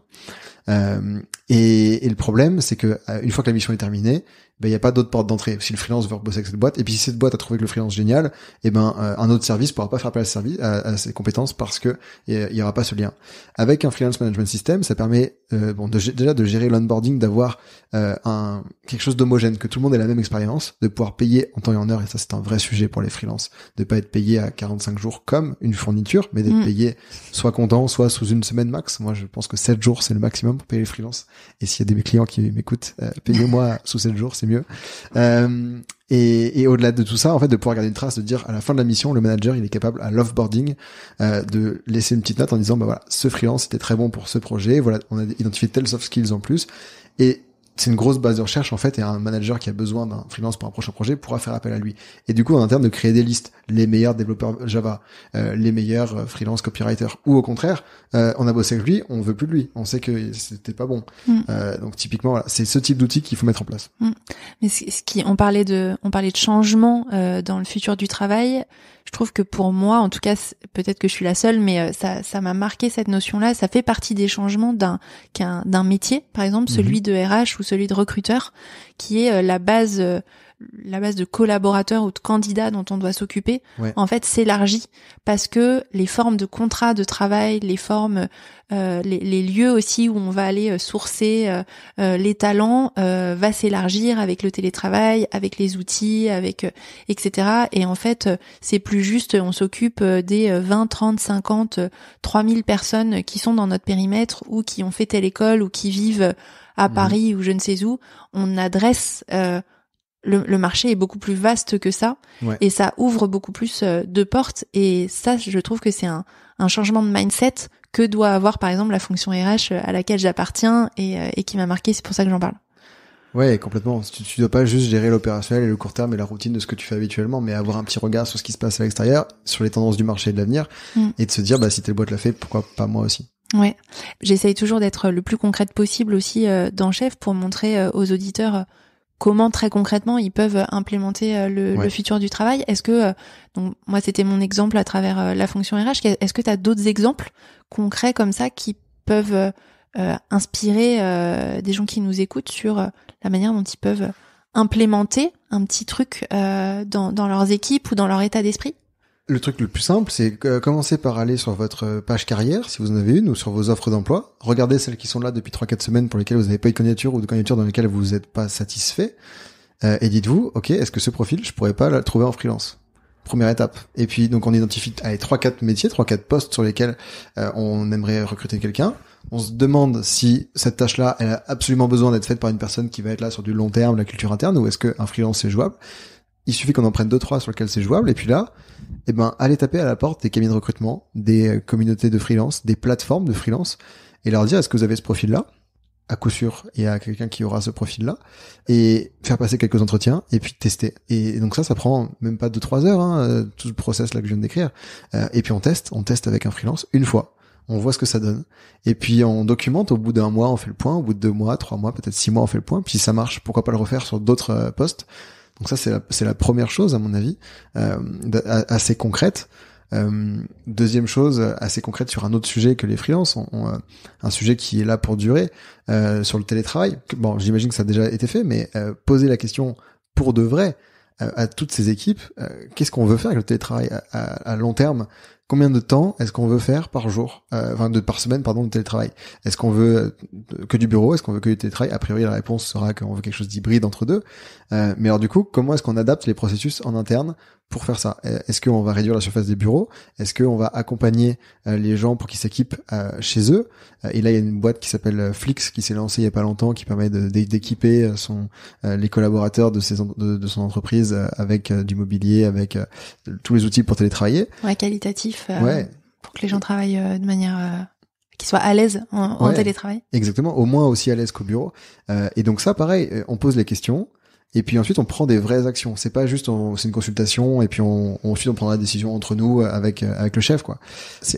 S2: Euh, et, et, le problème, c'est que une fois que la mission est terminée, ben, il n'y a pas d'autre porte d'entrée. Si le freelance veut bosser avec cette boîte, et puis si cette boîte a trouvé que le freelance génial, et eh ben euh, un autre service pourra pas faire appel à, service, à, ses compétences parce que il y, aura pas ce lien. Avec un freelance management system, ça permet euh, bon déjà de gérer l'onboarding, d'avoir euh, un quelque chose d'homogène, que tout le monde ait la même expérience, de pouvoir payer en temps et en heure. Et ça c'est un vrai sujet pour les freelances, de pas être payé à 45 jours comme une fourniture, mais d'être mm. payé soit content, soit sous une semaine max. Moi je pense que 7 jours c'est le maximum pour payer les freelances. Et s'il y a des clients qui m'écoutent, payez-moi sous 7 jours, mieux. Euh, et, au-delà de tout ça, en fait, de pouvoir garder une trace, de dire à la fin de la mission, le manager, il est capable à l'offboarding euh, de laisser une petite note en disant, bah voilà, ce freelance était très bon pour ce projet, voilà, on a identifié tels soft skills en plus. Et c'est une grosse base de recherche en fait et un manager qui a besoin d'un freelance pour un prochain projet pourra faire appel à lui. Et du coup en interne de créer des listes, les meilleurs développeurs Java, euh, les meilleurs euh, freelance copywriters ou au contraire, euh, on a bossé avec lui, on veut plus de lui, on sait que c'était pas bon. Mm. donc typiquement c'est ce type d'outil qu'il faut mettre en place.
S1: Mm. Mais ce qui on parlait de on parlait de changement dans le futur du travail, je trouve que pour moi, en tout cas, peut-être que je suis la seule, mais euh, ça, ça m'a marqué cette notion-là. Ça fait partie des changements d'un d'un métier, par exemple, mmh celui de RH ou celui de recruteur, qui est euh, la base euh, la base de collaborateurs ou de candidats dont on doit s'occuper, en fait, s'élargit parce que les formes de contrats de travail, les formes, euh, les, lieux aussi où on va aller euh, sourcer euh, les talents, va s'élargir avec le télétravail, avec les outils, avec etc. Et en fait, c'est plus juste, on s'occupe des 20, 30, 50, 3000 personnes qui sont dans notre périmètre ou qui ont fait telle école ou qui vivent à mmh. Paris ou je ne sais où. On adresse le, marché est beaucoup plus vaste que ça et ça ouvre beaucoup plus euh, de portes et ça je trouve que c'est un, changement de mindset que doit avoir par exemple la fonction RH euh, à laquelle j'appartiens euh, et, qui m'a marqué c'est pour ça que j'en parle
S2: ouais complètement tu, ne dois pas juste gérer l'opérationnel et le court terme et la routine de ce que tu fais habituellement mais avoir un petit regard sur ce qui se passe à l'extérieur sur les tendances du marché et de l'avenir mm. et de se dire bah si telle boîte l'a fait pourquoi pas moi aussi
S1: ouais j'essaye toujours d'être le plus concrète possible aussi euh, dans chef pour montrer aux auditeurs comment très concrètement ils peuvent euh, implémenter euh, le, futur du travail. Est-ce que, euh, donc moi c'était mon exemple à travers la fonction RH, est-ce que tu as d'autres exemples concrets comme ça qui peuvent inspirer des gens qui nous écoutent sur la manière dont ils peuvent implémenter un petit truc dans leurs équipes ou dans leur état d'esprit
S2: le truc le plus simple, c'est euh, commencer par aller sur votre euh, page carrière, si vous en avez une, ou sur vos offres d'emploi. Regardez celles qui sont là depuis 3-4 semaines pour lesquelles vous n'avez pas eu de candidature ou de candidature dans lesquelles vous n'êtes pas satisfait. Euh, et dites-vous, ok, est-ce que ce profil, je pourrais pas le trouver en freelance Première étape. Et puis, donc, on identifie allez, 3-4 métiers, 3-4 postes sur lesquels on aimerait recruter quelqu'un. On se demande si cette tâche-là, elle a absolument besoin d'être faite par une personne qui va être là sur du long terme, la culture interne, ou est-ce qu'un freelance, est jouable Il suffit qu'on en prenne 2-3 sur lesquels c'est jouable. Et puis là, eh ben, allez taper à la porte des cabinets de recrutement, des euh, communautés de freelance, des plateformes de freelance et leur dire est-ce que vous avez ce profil-là? à coup sûr, il y a quelqu'un qui aura ce profil-là, et faire passer quelques entretiens, et puis tester. Et donc ça, ça prend même pas deux trois heures, hein, euh, tout le process-là que je viens de décrire. Euh, et puis on teste, on teste avec un freelance une fois. On voit ce que ça donne. Et puis on documente, au bout d'un mois, on fait le point, au bout de deux mois, trois mois, peut-être six mois, on fait le point. Puis si ça marche, pourquoi pas le refaire sur d'autres postes donc ça, c'est la, première chose, à mon avis, euh, assez concrète. Euh, deuxième chose assez concrète sur un autre sujet que les freelances, euh, un sujet qui est là pour durer, sur le télétravail. Bon, j'imagine que ça a déjà été fait, mais poser la question pour de vrai à toutes ces équipes, qu'est-ce qu'on veut faire avec le télétravail à long terme combien de temps est-ce qu'on veut faire par jour, euh, enfin par semaine pardon de télétravail Est-ce qu'on veut euh, que du bureau Est-ce qu'on veut que du télétravail A priori, la réponse sera qu'on veut quelque chose d'hybride entre deux. Euh, mais alors du coup, comment est-ce qu'on adapte les processus en interne pour faire ça euh, Est-ce qu'on va réduire la surface des bureaux Est-ce qu'on va accompagner euh, les gens pour qu'ils s'équipent euh, chez eux Et là, il y a une boîte qui s'appelle Flix qui s'est lancée il y a pas longtemps, qui permet d'équiper les collaborateurs de, de, son entreprise avec du mobilier, avec tous les outils pour télétravailler.
S1: Ouais, qualitatif. ouais. Pour que les gens travaillent de manière qu'ils soient à l'aise en, télétravail.
S2: Exactement, au moins aussi à l'aise qu'au bureau. et donc ça, pareil, on pose les questions, et puis ensuite, on prend des vraies actions. C'est pas juste, c'est une consultation et puis on, ensuite on prendra la décision entre nous avec avec le chef, quoi.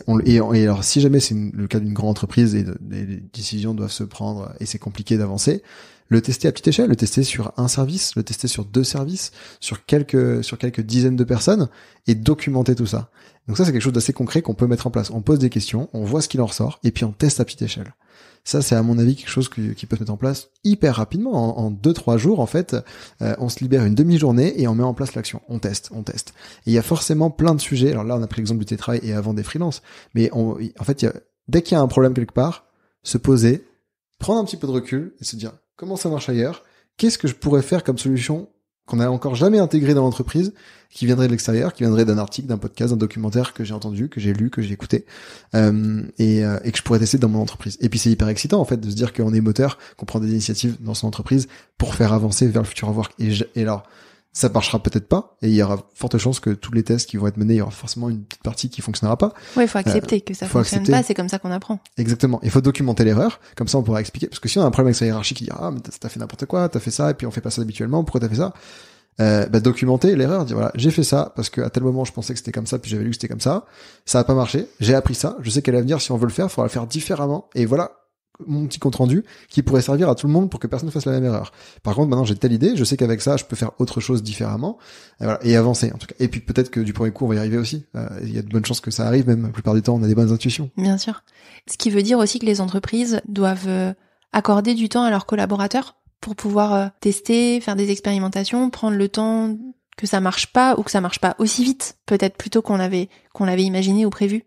S2: On, et, et, alors, si jamais c'est le cas d'une grande entreprise et des les décisions doivent se prendre et c'est compliqué d'avancer, le tester à petite échelle, le tester sur un service, le tester sur deux services, sur quelques sur quelques dizaines de personnes et documenter tout ça. Donc ça, c'est quelque chose d'assez concret qu'on peut mettre en place. On pose des questions, on voit ce qu'il en ressort et puis on teste à petite échelle. Ça, c'est à mon avis quelque chose qui, peut se mettre en place hyper rapidement. En, deux trois jours, en fait, euh, on se libère une demi-journée et on met en place l'action. On teste, on teste. Et il y a forcément plein de sujets. Alors là, on a pris l'exemple du télétravail et avant des freelances, mais on, en fait, dès qu'il y a un problème quelque part, se poser, prendre un petit peu de recul et se dire comment ça marche ailleurs, qu'est-ce que je pourrais faire comme solution qu'on n'a encore jamais intégré dans l'entreprise, qui viendrait de l'extérieur, qui viendrait d'un article, d'un podcast, d'un documentaire que j'ai entendu, que j'ai lu, que j'ai écouté, euh, euh, et, que je pourrais tester dans mon entreprise. Et puis c'est hyper excitant en fait de se dire qu'on est moteur, qu'on prend des initiatives dans son entreprise pour faire avancer vers le futur work. Et, je, et là ça marchera peut-être pas et il y aura forte chance que tous les tests qui vont être menés, il y aura forcément une petite partie qui fonctionnera pas. Oui, il faut accepter euh, que ça fonctionne pas, c'est
S1: comme ça qu'on apprend.
S2: Exactement. Il faut documenter l'erreur, comme ça on pourra expliquer parce que si on a un problème avec sa hiérarchie qui dit ah mais t'as fait n'importe quoi, t'as fait ça et puis on fait pas ça habituellement, pourquoi t'as fait ça euh, bah, documenter l'erreur, dire voilà j'ai fait ça parce que à tel moment je pensais que c'était comme ça puis j'avais lu que c'était comme ça, ça a pas marché, j'ai appris ça, je sais qu'à l'avenir si on veut le faire, il faudra le faire différemment et voilà mon petit compte rendu qui pourrait servir à tout le monde pour que personne ne fasse la même erreur. Par contre, maintenant j'ai telle idée, je sais qu'avec ça je peux faire autre chose différemment et, voilà, et avancer en tout cas. Et puis peut-être que du premier coup on va y arriver aussi. Euh, il y a de bonnes chances que ça arrive, même la plupart du temps on a des bonnes intuitions.
S1: Bien sûr. Ce qui veut dire aussi que les entreprises doivent euh, accorder du temps à leurs collaborateurs pour pouvoir euh, tester, faire des expérimentations, prendre le temps que ça marche pas ou que ça marche pas aussi vite peut-être plutôt qu'on l'avait qu'on l'avait imaginé ou prévu.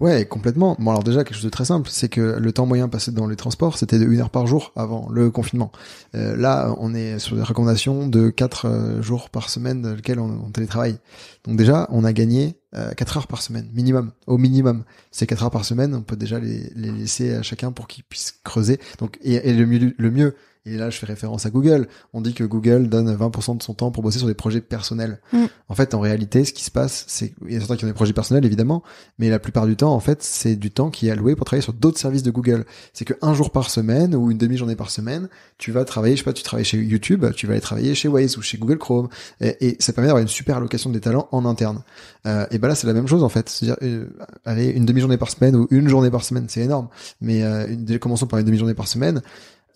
S2: Ouais, complètement. Bon, alors déjà, quelque chose de très simple, c'est que le temps moyen passé dans les transports, c'était de une heure par jour avant le confinement. Euh, là, on est sur des recommandations de quatre euh, jours par semaine dans lesquels on, télétravaille. Donc déjà, on a gagné euh, quatre heures par semaine, minimum, au minimum. Ces quatre heures par semaine, on peut déjà les, laisser à chacun pour qu'il puisse creuser. Donc, et, et le mieux, le mieux et là, je fais référence à Google. On dit que Google donne 20% de son temps pour bosser sur des projets personnels. Mm. En fait, en réalité, ce qui se passe, c'est il y a certains qui ont des projets personnels, évidemment, mais la plupart du temps, en fait, c'est du temps qui est alloué pour travailler sur d'autres services de Google. C'est que un jour par semaine ou une demi-journée par semaine, tu vas travailler, je sais pas, tu travailles chez YouTube, tu vas aller travailler chez Waze ou chez Google Chrome, et, ça permet d'avoir une super allocation des talents en interne. Euh, et bah là, c'est la même chose en fait. C'est-à-dire, euh, allez, une demi-journée par semaine ou une journée par semaine, c'est énorme. Mais euh, commençons par une demi-journée par semaine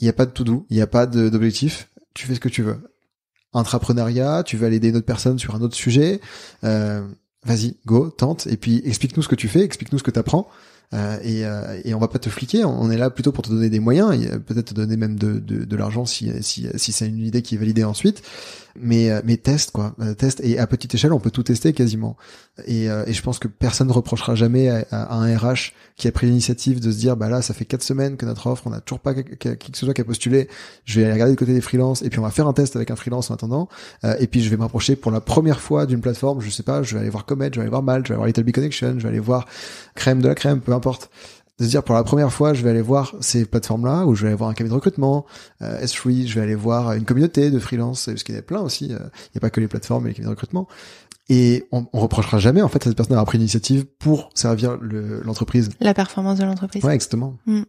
S2: il n'y a pas de to-do, il n'y a pas d'objectif, tu fais ce que tu veux. Entrepreneuriat, tu vas aller aider une autre personne sur un autre sujet, euh, vas-y, go, tente, et puis explique-nous ce que tu fais, explique-nous ce que tu apprends, euh, et, euh, et on va pas te fliquer, on est là plutôt pour te donner des moyens, peut-être te donner même de, de, de l'argent si, si, si c'est une idée qui est validée ensuite, mais euh, mes tests quoi, euh, test et à petite échelle on peut tout tester quasiment. Et, euh, et je pense que personne ne reprochera jamais à, un RH qui a pris l'initiative de se dire bah là ça fait quatre semaines que notre offre on n'a toujours pas qui que ce soit qui a postulé, je vais aller regarder du côté des freelances et puis on va faire un test avec un freelance en attendant et puis je vais m'approcher pour la première fois d'une plateforme, je sais pas, je vais aller voir Comet, je vais aller voir Mal, je vais aller voir Little Connection, je vais aller voir Crème de la Crème, peu importe de se dire pour la première fois, je vais aller voir ces plateformes-là, ou je vais aller voir un cabinet de recrutement, euh, S3, je vais aller voir une communauté de freelance, parce qu'il y en a plein aussi, euh, il n'y a pas que les plateformes et les cabinets de recrutement. Et on, ne reprochera jamais en fait cette personne d'avoir pris l'initiative pour servir l'entreprise.
S1: la performance de l'entreprise. Ouais, exactement. Hmm.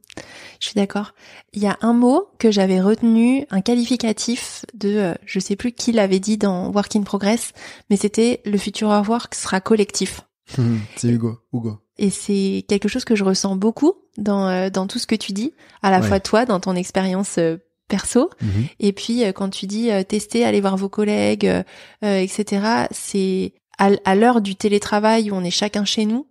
S1: Je suis d'accord. Il y a un mot que j'avais retenu, un qualificatif de, Je euh, je sais plus qui l'avait dit dans Work in Progress, mais c'était le futur of work sera collectif.
S2: C'est Hugo. Hugo
S1: et c'est quelque chose que je ressens beaucoup dans, euh, dans tout ce que tu dis, à la fois toi, dans ton expérience euh, perso, mhm. et puis euh, quand tu dis tester, aller voir vos collègues, etc., c'est à, l'heure du télétravail où on est chacun chez nous,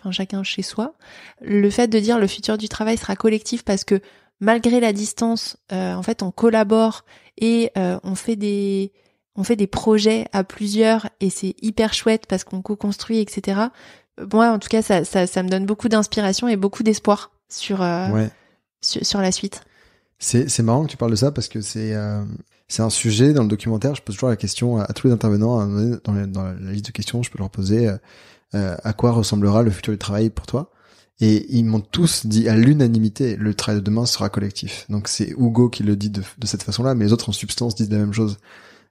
S1: enfin chacun chez soi, le fait de dire le futur du travail sera collectif parce que malgré la distance, en fait, on collabore et on fait des on fait des projets à plusieurs et c'est hyper chouette parce qu'on co-construit, etc moi, en tout cas, ça, ça, ça me donne beaucoup d'inspiration et beaucoup d'espoir sur, euh, sur, sur, la suite.
S2: C'est marrant que tu parles de ça parce que c'est euh, c'est un sujet dans le documentaire. Je pose toujours la question à, tous les intervenants dans, la liste de questions. Je peux leur poser euh, euh, à quoi ressemblera le futur du travail pour toi. Et ils m'ont tous dit à l'unanimité, le travail de demain sera collectif. Donc c'est Hugo qui le dit de, de cette façon-là, mais les autres en substance disent la même chose.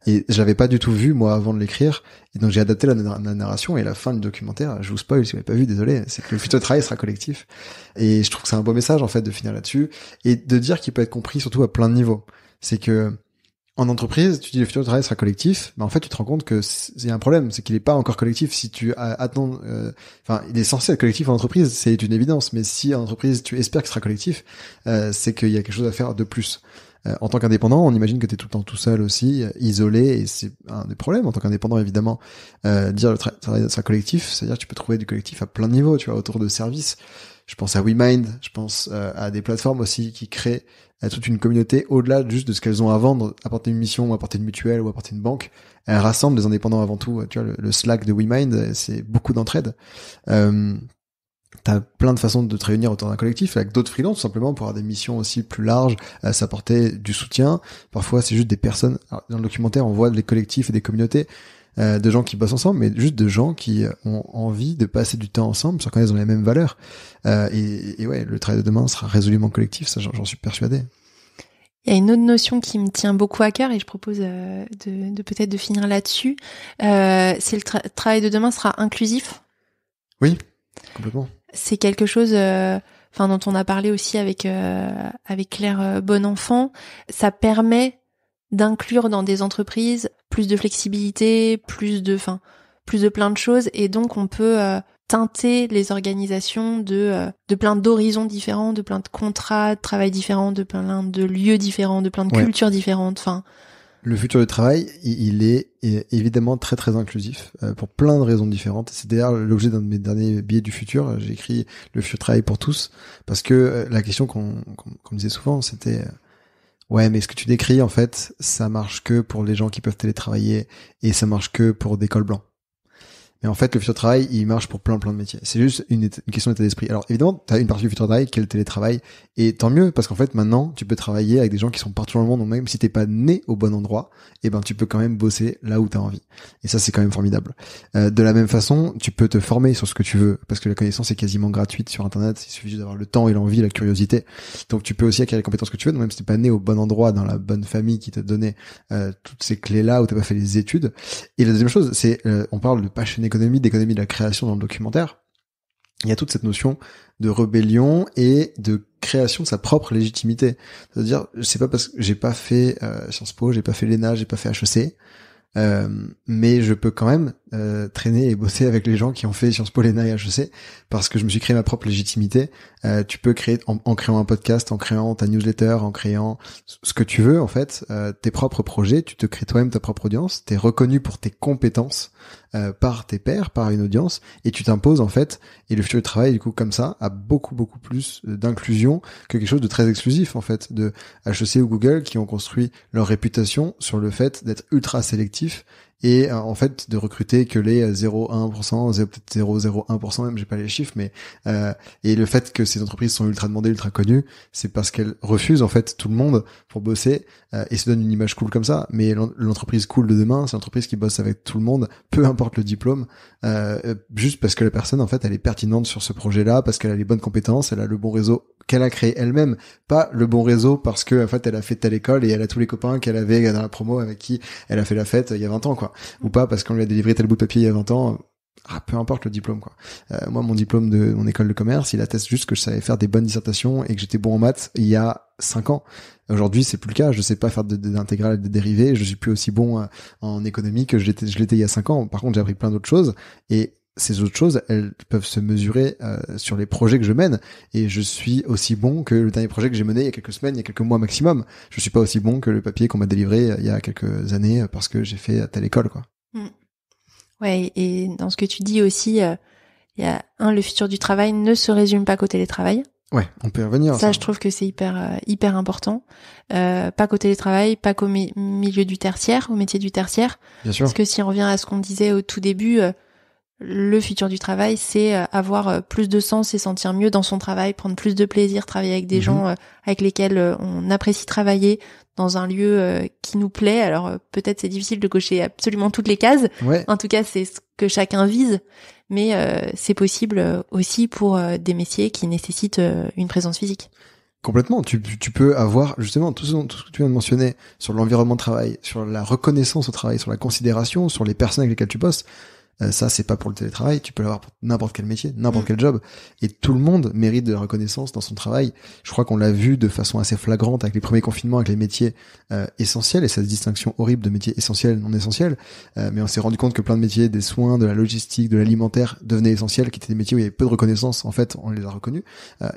S2: Et je l'avais pas du tout vu moi avant de l'écrire. Et donc j'ai adapté la, narration et la fin du documentaire. Je vous spoil si vous l'avez pas vu, désolé. C'est que le futur travail sera collectif. Et je trouve que c'est un beau message en fait de finir là-dessus et de dire qu'il peut être compris surtout à plein de niveaux. C'est que en entreprise, tu dis le futur travail sera collectif, mais en fait tu te rends compte que c'est un problème, c'est qu'il est pas encore collectif. Si tu attends, euh, enfin il est censé être collectif en entreprise, c'est une évidence. Mais si en entreprise tu espères qu'il sera collectif, euh, c'est qu'il y a quelque chose à faire de plus. Euh, en tant qu'indépendant, on imagine que tu es tout le temps tout seul aussi, euh, isolé, et c'est un des problèmes en tant qu'indépendant, évidemment. Euh, dire le travail un collectif, c'est-à-dire que tu peux trouver du collectif à plein de niveaux, tu vois, autour de services. Je pense à WeMind, je pense à des plateformes aussi qui créent toute une communauté au-delà juste de ce qu'elles ont à vendre, apporter une mission, apporter une mutuelle, ou apporter une banque. Elles rassemblent les indépendants avant tout. Tu vois, le, Slack de WeMind, c'est beaucoup d'entraide t'as plein de façons de te réunir autour d'un collectif avec d'autres freelances tout simplement pour avoir des missions aussi plus larges, euh, s'apporter du soutien. Parfois, c'est juste des personnes. dans le documentaire, on voit des collectifs et des communautés euh, de gens qui bossent ensemble, mais juste de gens qui euh, ont envie de passer du temps ensemble, sur quand ils ont les mêmes valeurs. et, ouais, le travail de demain sera résolument collectif, ça j'en suis persuadé.
S1: Il y a une autre notion qui me tient beaucoup à cœur et je propose de, peut-être de finir là-dessus. c'est le travail de demain sera inclusif.
S2: Oui, complètement
S1: c'est quelque chose euh, dont on a parlé aussi avec euh, avec Claire euh, Bonenfant, ça permet d'inclure dans des entreprises plus de flexibilité, plus de plus de plein de choses et donc on peut teinter les organisations de de plein d'horizons différents, de plein de contrats de travail différents, de plein de lieux différents, de plein de cultures différentes,
S2: le futur du travail, il est euh, évidemment très très inclusif euh, pour plein de raisons différentes. C'est d'ailleurs l'objet d'un de mes derniers billets du futur. J'ai écrit le futur travail pour tous parce que euh, la question qu'on disait souvent, c'était ouais, mais ce que tu décris en fait, ça marche que pour les gens qui peuvent télétravailler et ça marche que pour des cols blancs. Et en fait, le futur travail, il marche pour plein plein de métiers. C'est juste une, question d'état d'esprit. Alors évidemment, tu as une partie du futur travail qui est le télétravail. Et tant mieux, parce qu'en fait, maintenant, tu peux travailler avec des gens qui sont partout dans le monde. Donc même si t'es pas né au bon endroit, et eh ben tu peux quand même bosser là où tu as envie. Et ça, c'est quand même formidable. Euh, de la même façon, tu peux te former sur ce que tu veux, parce que la connaissance est quasiment gratuite sur Internet. Il suffit juste d'avoir le temps et l'envie, la curiosité. Donc tu peux aussi acquérir les compétences que tu veux. même si t'es pas né au bon endroit, dans la bonne famille qui t'a donné euh, toutes ces clés-là, où t'as pas fait les études. Et la deuxième chose, c'est, euh, on parle de passionné d'économie, de la création dans le documentaire, il y a toute cette notion de rébellion et de création de sa propre légitimité. C'est-à-dire, c'est pas parce que j'ai pas fait euh, Sciences Po, j'ai pas fait l'ENA, j'ai pas fait HEC, euh, mais je peux quand même euh, traîner et bosser avec les gens qui ont fait Sciences Po, l'ENA et HEC, parce que je me suis créé ma propre légitimité. Euh, tu peux créer, en, créant un podcast, en créant ta newsletter, en créant ce que tu veux, en fait, euh, tes propres projets, tu te crées toi-même ta propre audience, t'es reconnu pour tes compétences par tes pairs, par une audience, et tu t'imposes, en fait, et le futur du travail, du coup, comme ça, a beaucoup, beaucoup plus d'inclusion que quelque chose de très exclusif, en fait, de HEC ou Google qui ont construit leur réputation sur le fait d'être ultra sélectif et euh, en fait de recruter que les 0,1%, euh, peut-être 0,01% même, j'ai pas les chiffres, mais euh, et le fait que ces entreprises sont ultra demandées, ultra connues, c'est parce qu'elles refusent en fait tout le monde pour bosser euh, et se donnent une image cool comme ça. Mais l'entreprise cool de demain, c'est l'entreprise qui bosse avec tout le monde, peu importe le diplôme, juste parce que la personne en fait elle est pertinente sur ce projet-là, parce qu'elle a les bonnes compétences, elle a le bon réseau qu'elle a créé elle-même, pas le bon réseau parce que en fait elle a fait telle école et elle a tous les copains qu'elle avait dans la promo avec qui elle a fait la fête il y a 20 ans ou pas parce qu'on lui a délivré tel bout de papier il y a 20 ans. Ah, peu importe le diplôme quoi. Euh, moi mon diplôme de mon école de commerce, il atteste juste que je savais faire des bonnes dissertations et que j'étais bon en maths il y a 5 ans. Aujourd'hui, c'est plus le cas, je sais pas faire d'intégrales de, de, de je suis plus aussi bon euh, en économie que je l'étais il y a 5 ans. Par contre, j'ai appris plein d'autres choses et ces autres choses, elles peuvent se mesurer euh, sur les projets que je mène. Et je suis aussi bon que le dernier projet que j'ai mené il y a quelques semaines, il y a quelques mois maximum. Je suis pas aussi bon que le papier qu'on m'a délivré euh, il y a quelques années euh, parce que j'ai fait à telle école, quoi.
S1: Mm. Ouais, et dans ce que tu dis aussi, il y a un, le futur du travail ne se résume pas qu'au télétravail. Ouais, on peut y revenir. Ça, je trouve que c'est hyper hyper important. Euh, pas qu'au télétravail, pas qu'au milieu du tertiaire, au métier du tertiaire. Bien sûr. Parce que si on revient à ce qu'on disait au tout début, le futur du travail, c'est euh, avoir euh, plus de sens et sentir mieux dans son travail, prendre plus de plaisir, travailler avec des mhm. gens euh, avec lesquels on apprécie travailler dans un lieu qui nous plaît. Alors peut-être c'est difficile de cocher absolument toutes les cases. En tout cas, c'est ce que chacun vise, mais c'est possible aussi pour des métiers qui nécessitent une présence physique.
S2: Complètement. Tu, peux avoir justement tout ce, tout que tu viens de mentionner sur l'environnement de travail, sur la reconnaissance au travail, sur la considération, sur les personnes avec lesquelles tu postes. Euh, ça, c'est pas pour le télétravail. Tu peux l'avoir pour n'importe quel métier, n'importe mm. quel job. Et tout le monde mérite de la reconnaissance dans son travail. Je crois qu'on l'a vu de façon assez flagrante avec les premiers confinements, avec les métiers euh, essentiels et cette distinction horrible de métiers essentiels, non essentiels. Euh, mais on s'est rendu compte que plein de métiers, des soins, de la logistique, de l'alimentaire, devenaient essentiels, qui étaient des métiers où il y avait peu de reconnaissance. En fait, on les a reconnus.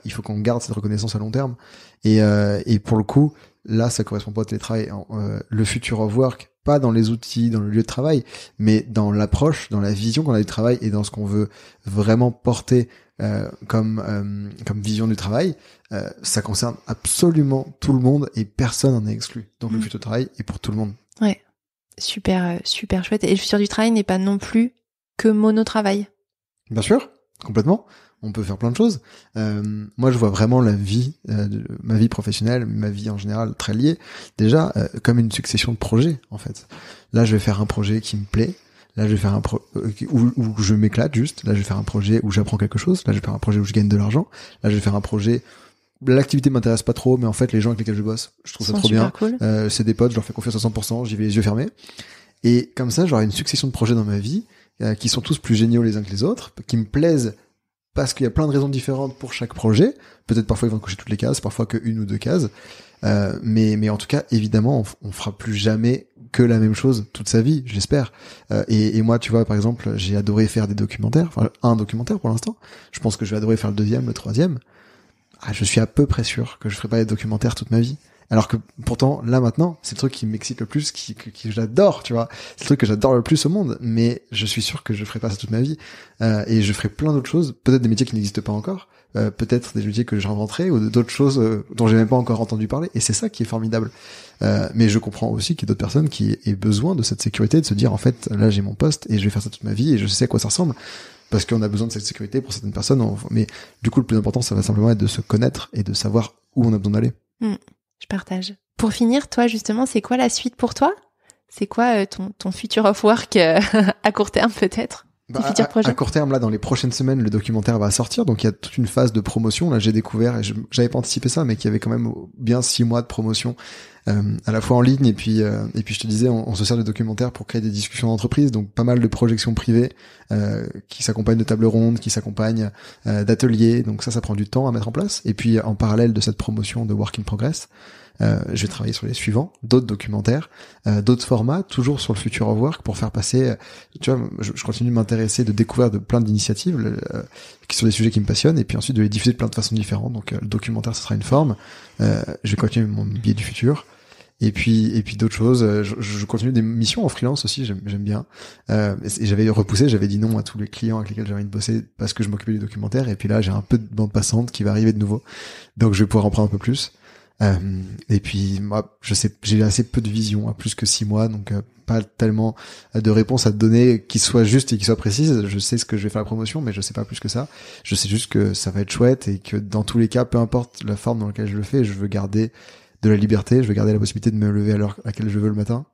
S2: il faut qu'on garde cette reconnaissance à long terme. Et, et pour le coup, là, ça correspond pas au télétravail. le futur of work, pas dans les outils, dans le lieu de travail, mais dans l'approche, dans la vision qu'on a du travail et dans ce qu'on veut vraiment porter euh, comme euh, comme vision du travail, euh, ça concerne absolument tout le monde et personne n'en est exclu. Donc le futur mm. travail est pour tout le monde.
S1: Ouais, super super chouette. Et le futur du travail n'est pas non plus que monotravail.
S2: Bien sûr, complètement on peut faire plein de choses. Euh, moi, je vois vraiment la vie, euh, ma vie professionnelle, ma vie en général très liée, déjà euh, comme une succession de projets en fait. Là, je vais faire un projet qui me plaît. Là, je vais faire un pro où, je m'éclate juste. Là, je vais faire un projet où j'apprends quelque chose. Là, je vais faire un projet où je gagne de l'argent. Là, je vais faire un projet l'activité m'intéresse pas trop, mais en fait, les gens avec lesquels je bosse, je trouve ça trop bien. c'est des potes, je leur fais confiance à 100%, j'y vais les yeux fermés. Et comme ça, j'aurai une succession de projets dans ma vie qui sont tous plus géniaux les uns que les autres, qui me plaisent parce qu'il y a plein de raisons différentes pour chaque projet. Peut-être parfois ils vont cocher toutes les cases, parfois qu'une ou deux cases. Euh, mais, mais en tout cas, évidemment, on, ne fera plus jamais que la même chose toute sa vie, j'espère. Euh, et, moi, tu vois, par exemple, j'ai adoré faire des documentaires, enfin un documentaire pour l'instant. Je pense que je vais adorer faire le deuxième, le troisième. Ah, je suis à peu près sûr que je ferai pas des documentaires toute ma vie. Alors que pourtant, là maintenant, c'est le truc qui m'excite le plus, qui, j'adore, tu vois. C'est le truc que j'adore le plus au monde, mais je suis sûr que je ferai pas ça toute ma vie. Euh, et je ferai plein d'autres choses, peut-être des métiers qui n'existent pas encore, euh, peut-être des métiers que j'inventerai ou d'autres choses euh, dont j'ai même pas encore entendu parler. Et c'est ça qui est formidable. mais je comprends aussi qu'il y a d'autres personnes qui aient besoin de cette sécurité, de se dire en fait, là j'ai mon poste et je vais faire ça toute ma vie et je sais à quoi ça ressemble parce qu'on a besoin de cette sécurité pour certaines personnes. Mais du coup, le plus important, ça va simplement être de se connaître et de savoir où on a besoin d'aller.
S1: Hmm. Je partage. Pour finir, toi justement, c'est quoi la suite pour toi C'est quoi euh, ton, ton futur of work euh, à court terme peut-être
S2: bah, à, à, court terme, là, dans les prochaines semaines, le documentaire va sortir. Donc, il y a toute une phase de promotion. Là, j'ai découvert, et j'avais pas anticipé ça, mais qu'il y avait quand même oh, bien six mois de promotion euh, à la fois en ligne et puis euh, et puis je te disais, on, se sert de documentaires pour créer des discussions d'entreprise, donc pas mal de projections privées euh, qui s'accompagnent de tables rondes, qui s'accompagnent d'ateliers. Donc ça, ça prend du temps à mettre en place. Et puis en parallèle de cette promotion de Work in Progress. Euh, je vais travailler sur les suivants, d'autres documentaires, d'autres formats, toujours sur le futur of work pour faire passer. tu vois, je, continue de m'intéresser, de découvrir de plein d'initiatives qui sont des sujets qui me passionnent, et puis ensuite de les diffuser de plein de façons différentes. Donc le documentaire, ce sera une forme. je vais continuer mon biais du futur et puis et puis d'autres choses. Euh, je, je, continue des missions en freelance aussi, j'aime bien. Euh, et j'avais repoussé, j'avais dit non à tous les clients avec lesquels j'avais envie de bosser parce que je m'occupais du documentaire. Et puis là, j'ai un peu de bande passante qui va arriver de nouveau, donc je vais pouvoir en prendre un peu plus. Euh, et puis moi, je sais, j'ai assez peu de vision, à hein, plus que six mois, donc euh, pas tellement de réponses à te donner qui soient justes et qui soient précises. Je sais ce que je vais faire la promotion, mais je sais pas plus que ça. Je sais juste que ça va être chouette et que dans tous les cas, peu importe la forme dans laquelle je le fais, je veux garder de la liberté. Je vais garder la possibilité de me lever à l'heure à laquelle je veux le matin,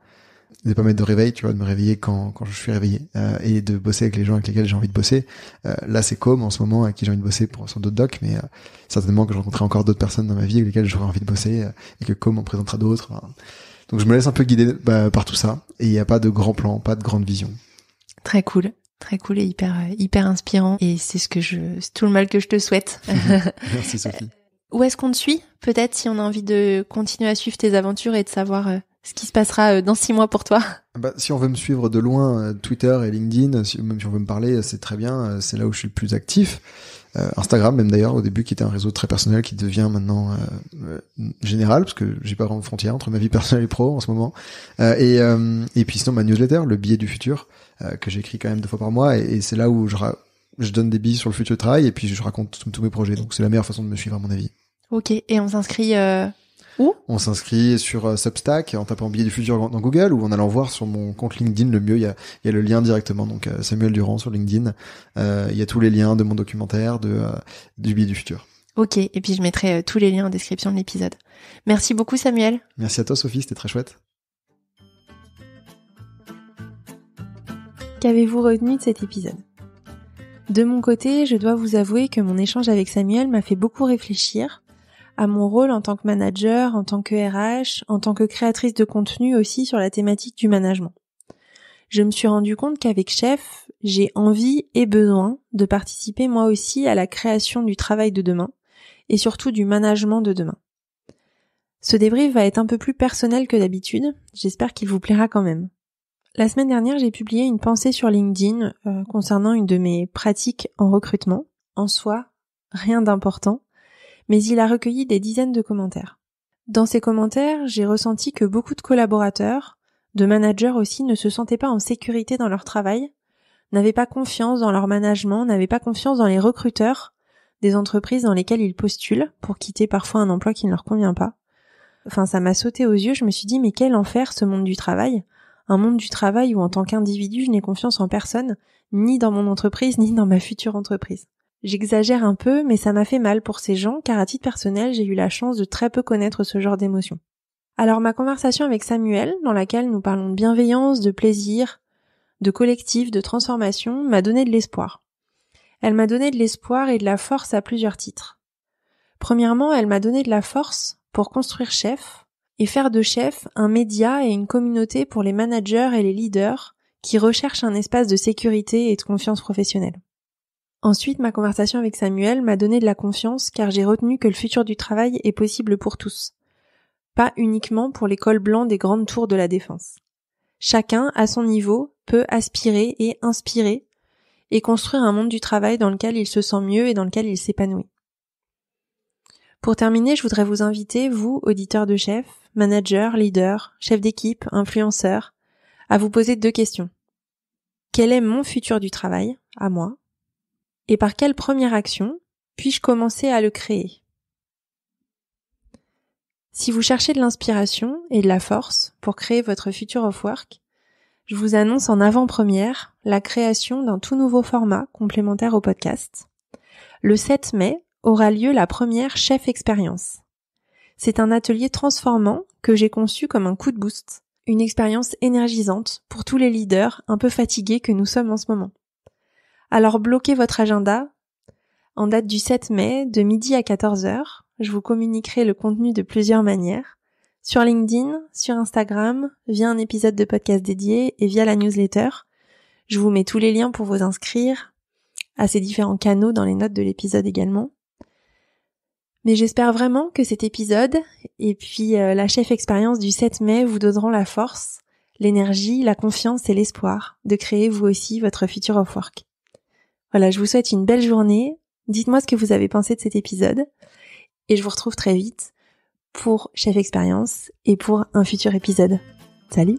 S2: de pas mettre de réveil, tu vois, de me réveiller quand quand je suis réveillé euh, et de bosser avec les gens avec lesquels j'ai envie de bosser. Euh, là, c'est comme en ce moment avec qui j'ai envie de bosser pour son d'autres docs, mais euh, certainement que je rencontrerai encore d'autres personnes dans ma vie avec lesquelles j'aurai envie de bosser et que comme en présentera d'autres. donc je me laisse un peu guider bah, par tout ça et il n'y a pas de grand plan, pas de grande vision.
S1: Très cool très cool et hyper hyper inspirant et c'est ce que je tout le mal que je te souhaite. Merci Sophie. Où est-ce qu'on te suit Peut-être si on a envie de continuer à suivre tes aventures et de savoir euh, ce qui se passera euh, dans six mois pour toi
S2: ah bah, Si on veut me suivre de loin, euh, Twitter et LinkedIn, même si on veut me parler, c'est très bien, c'est là où je suis le plus actif. Instagram même d'ailleurs au début qui était un réseau très personnel qui devient maintenant général parce que j'ai pas vraiment de frontières entre ma vie personnelle et pro en ce moment et, puis sinon ma newsletter le billet du futur que j'écris quand même deux fois par mois et, et c'est là où je, je donne des billes sur le futur travail et puis je raconte tous mes projets donc c'est la meilleure façon de me suivre à mon avis
S1: Ok, et on s'inscrit euh, où
S2: On s'inscrit sur euh, Substack en tapant billet du futur dans Google ou en allant voir sur mon compte LinkedIn. Le mieux, il y a, le lien directement. Donc euh, Samuel Durand sur LinkedIn. Il y a tous les liens de mon documentaire, de du billet du futur.
S1: Ok, et puis je mettrai tous les liens en description de l'épisode. Merci beaucoup Samuel.
S2: Merci à toi Sophie, c'était très chouette.
S1: Qu'avez-vous retenu de cet épisode De mon côté, je dois vous avouer que mon échange avec Samuel m'a fait beaucoup réfléchir à mon rôle en tant que manager, en tant que RH, en tant que créatrice de contenu aussi sur la thématique du management. Je me suis rendu compte qu'avec Chef, j'ai envie et besoin de participer moi aussi à la création du travail de demain et surtout du management de demain. Ce débrief va être un peu plus personnel que d'habitude, j'espère qu'il vous plaira quand même. La semaine dernière, j'ai publié une pensée sur LinkedIn euh, concernant une de mes pratiques en recrutement. En soi, rien d'important, mais il a recueilli des dizaines de commentaires. Dans ces commentaires, j'ai ressenti que beaucoup de collaborateurs, de managers aussi, ne se sentaient pas en sécurité dans leur travail, n'avaient pas confiance dans leur management, n'avaient pas confiance dans les recruteurs des entreprises dans lesquelles ils postulent pour quitter parfois un emploi qui ne leur convient pas. Enfin, ça m'a sauté aux yeux, je me suis dit, mais quel enfer ce monde du travail Un monde du travail où en tant qu'individu, je n'ai confiance en personne, ni dans mon entreprise, ni dans ma future entreprise. J'exagère un peu, mais ça m'a fait mal pour ces gens car à titre personnel, j'ai eu la chance de très peu connaître ce genre d'émotion. Alors ma conversation avec Samuel, dans laquelle nous parlons de bienveillance, de plaisir, de collectif, de transformation, m'a donné de l'espoir. Elle m'a donné de l'espoir et de la force à plusieurs titres. Premièrement, elle m'a donné de la force pour construire Chef et faire de Chef un média et une communauté pour les managers et les leaders qui recherchent un espace de sécurité et de confiance professionnelle. Ensuite, ma conversation avec Samuel m'a donné de la confiance car j'ai retenu que le futur du travail est possible pour tous. Pas uniquement pour les cols blancs des grandes tours de la défense. Chacun, à son niveau, peut aspirer et inspirer et construire un monde du travail dans lequel il se sent mieux et dans lequel il s'épanouit. Pour terminer, je voudrais vous inviter, vous, auditeurs de chef, manager, leader, chef d'équipe, influenceurs, à vous poser deux questions. Quel est mon futur du travail, à moi? et par quelle première action puis-je commencer à le créer Si vous cherchez de l'inspiration et de la force pour créer votre future of work, je vous annonce en avant-première la création d'un tout nouveau format complémentaire au podcast. Le 7 mai aura lieu la première Chef Expérience. C'est un atelier transformant que j'ai conçu comme un coup de boost, une expérience énergisante pour tous les leaders un peu fatigués que nous sommes en ce moment. Alors bloquez votre agenda. En date du 7 mai, de midi à 14h, je vous communiquerai le contenu de plusieurs manières. Sur LinkedIn, sur Instagram, via un épisode de podcast dédié et via la newsletter. Je vous mets tous les liens pour vous inscrire à ces différents canaux dans les notes de l'épisode également. Mais j'espère vraiment que cet épisode et puis euh, la chef expérience du 7 mai vous donneront la force, l'énergie, la confiance et l'espoir de créer vous aussi votre futur of work. Voilà, je vous souhaite une belle journée. Dites-moi ce que vous avez pensé de cet épisode. Et je vous retrouve très vite pour Chef Expérience et pour un futur épisode. Salut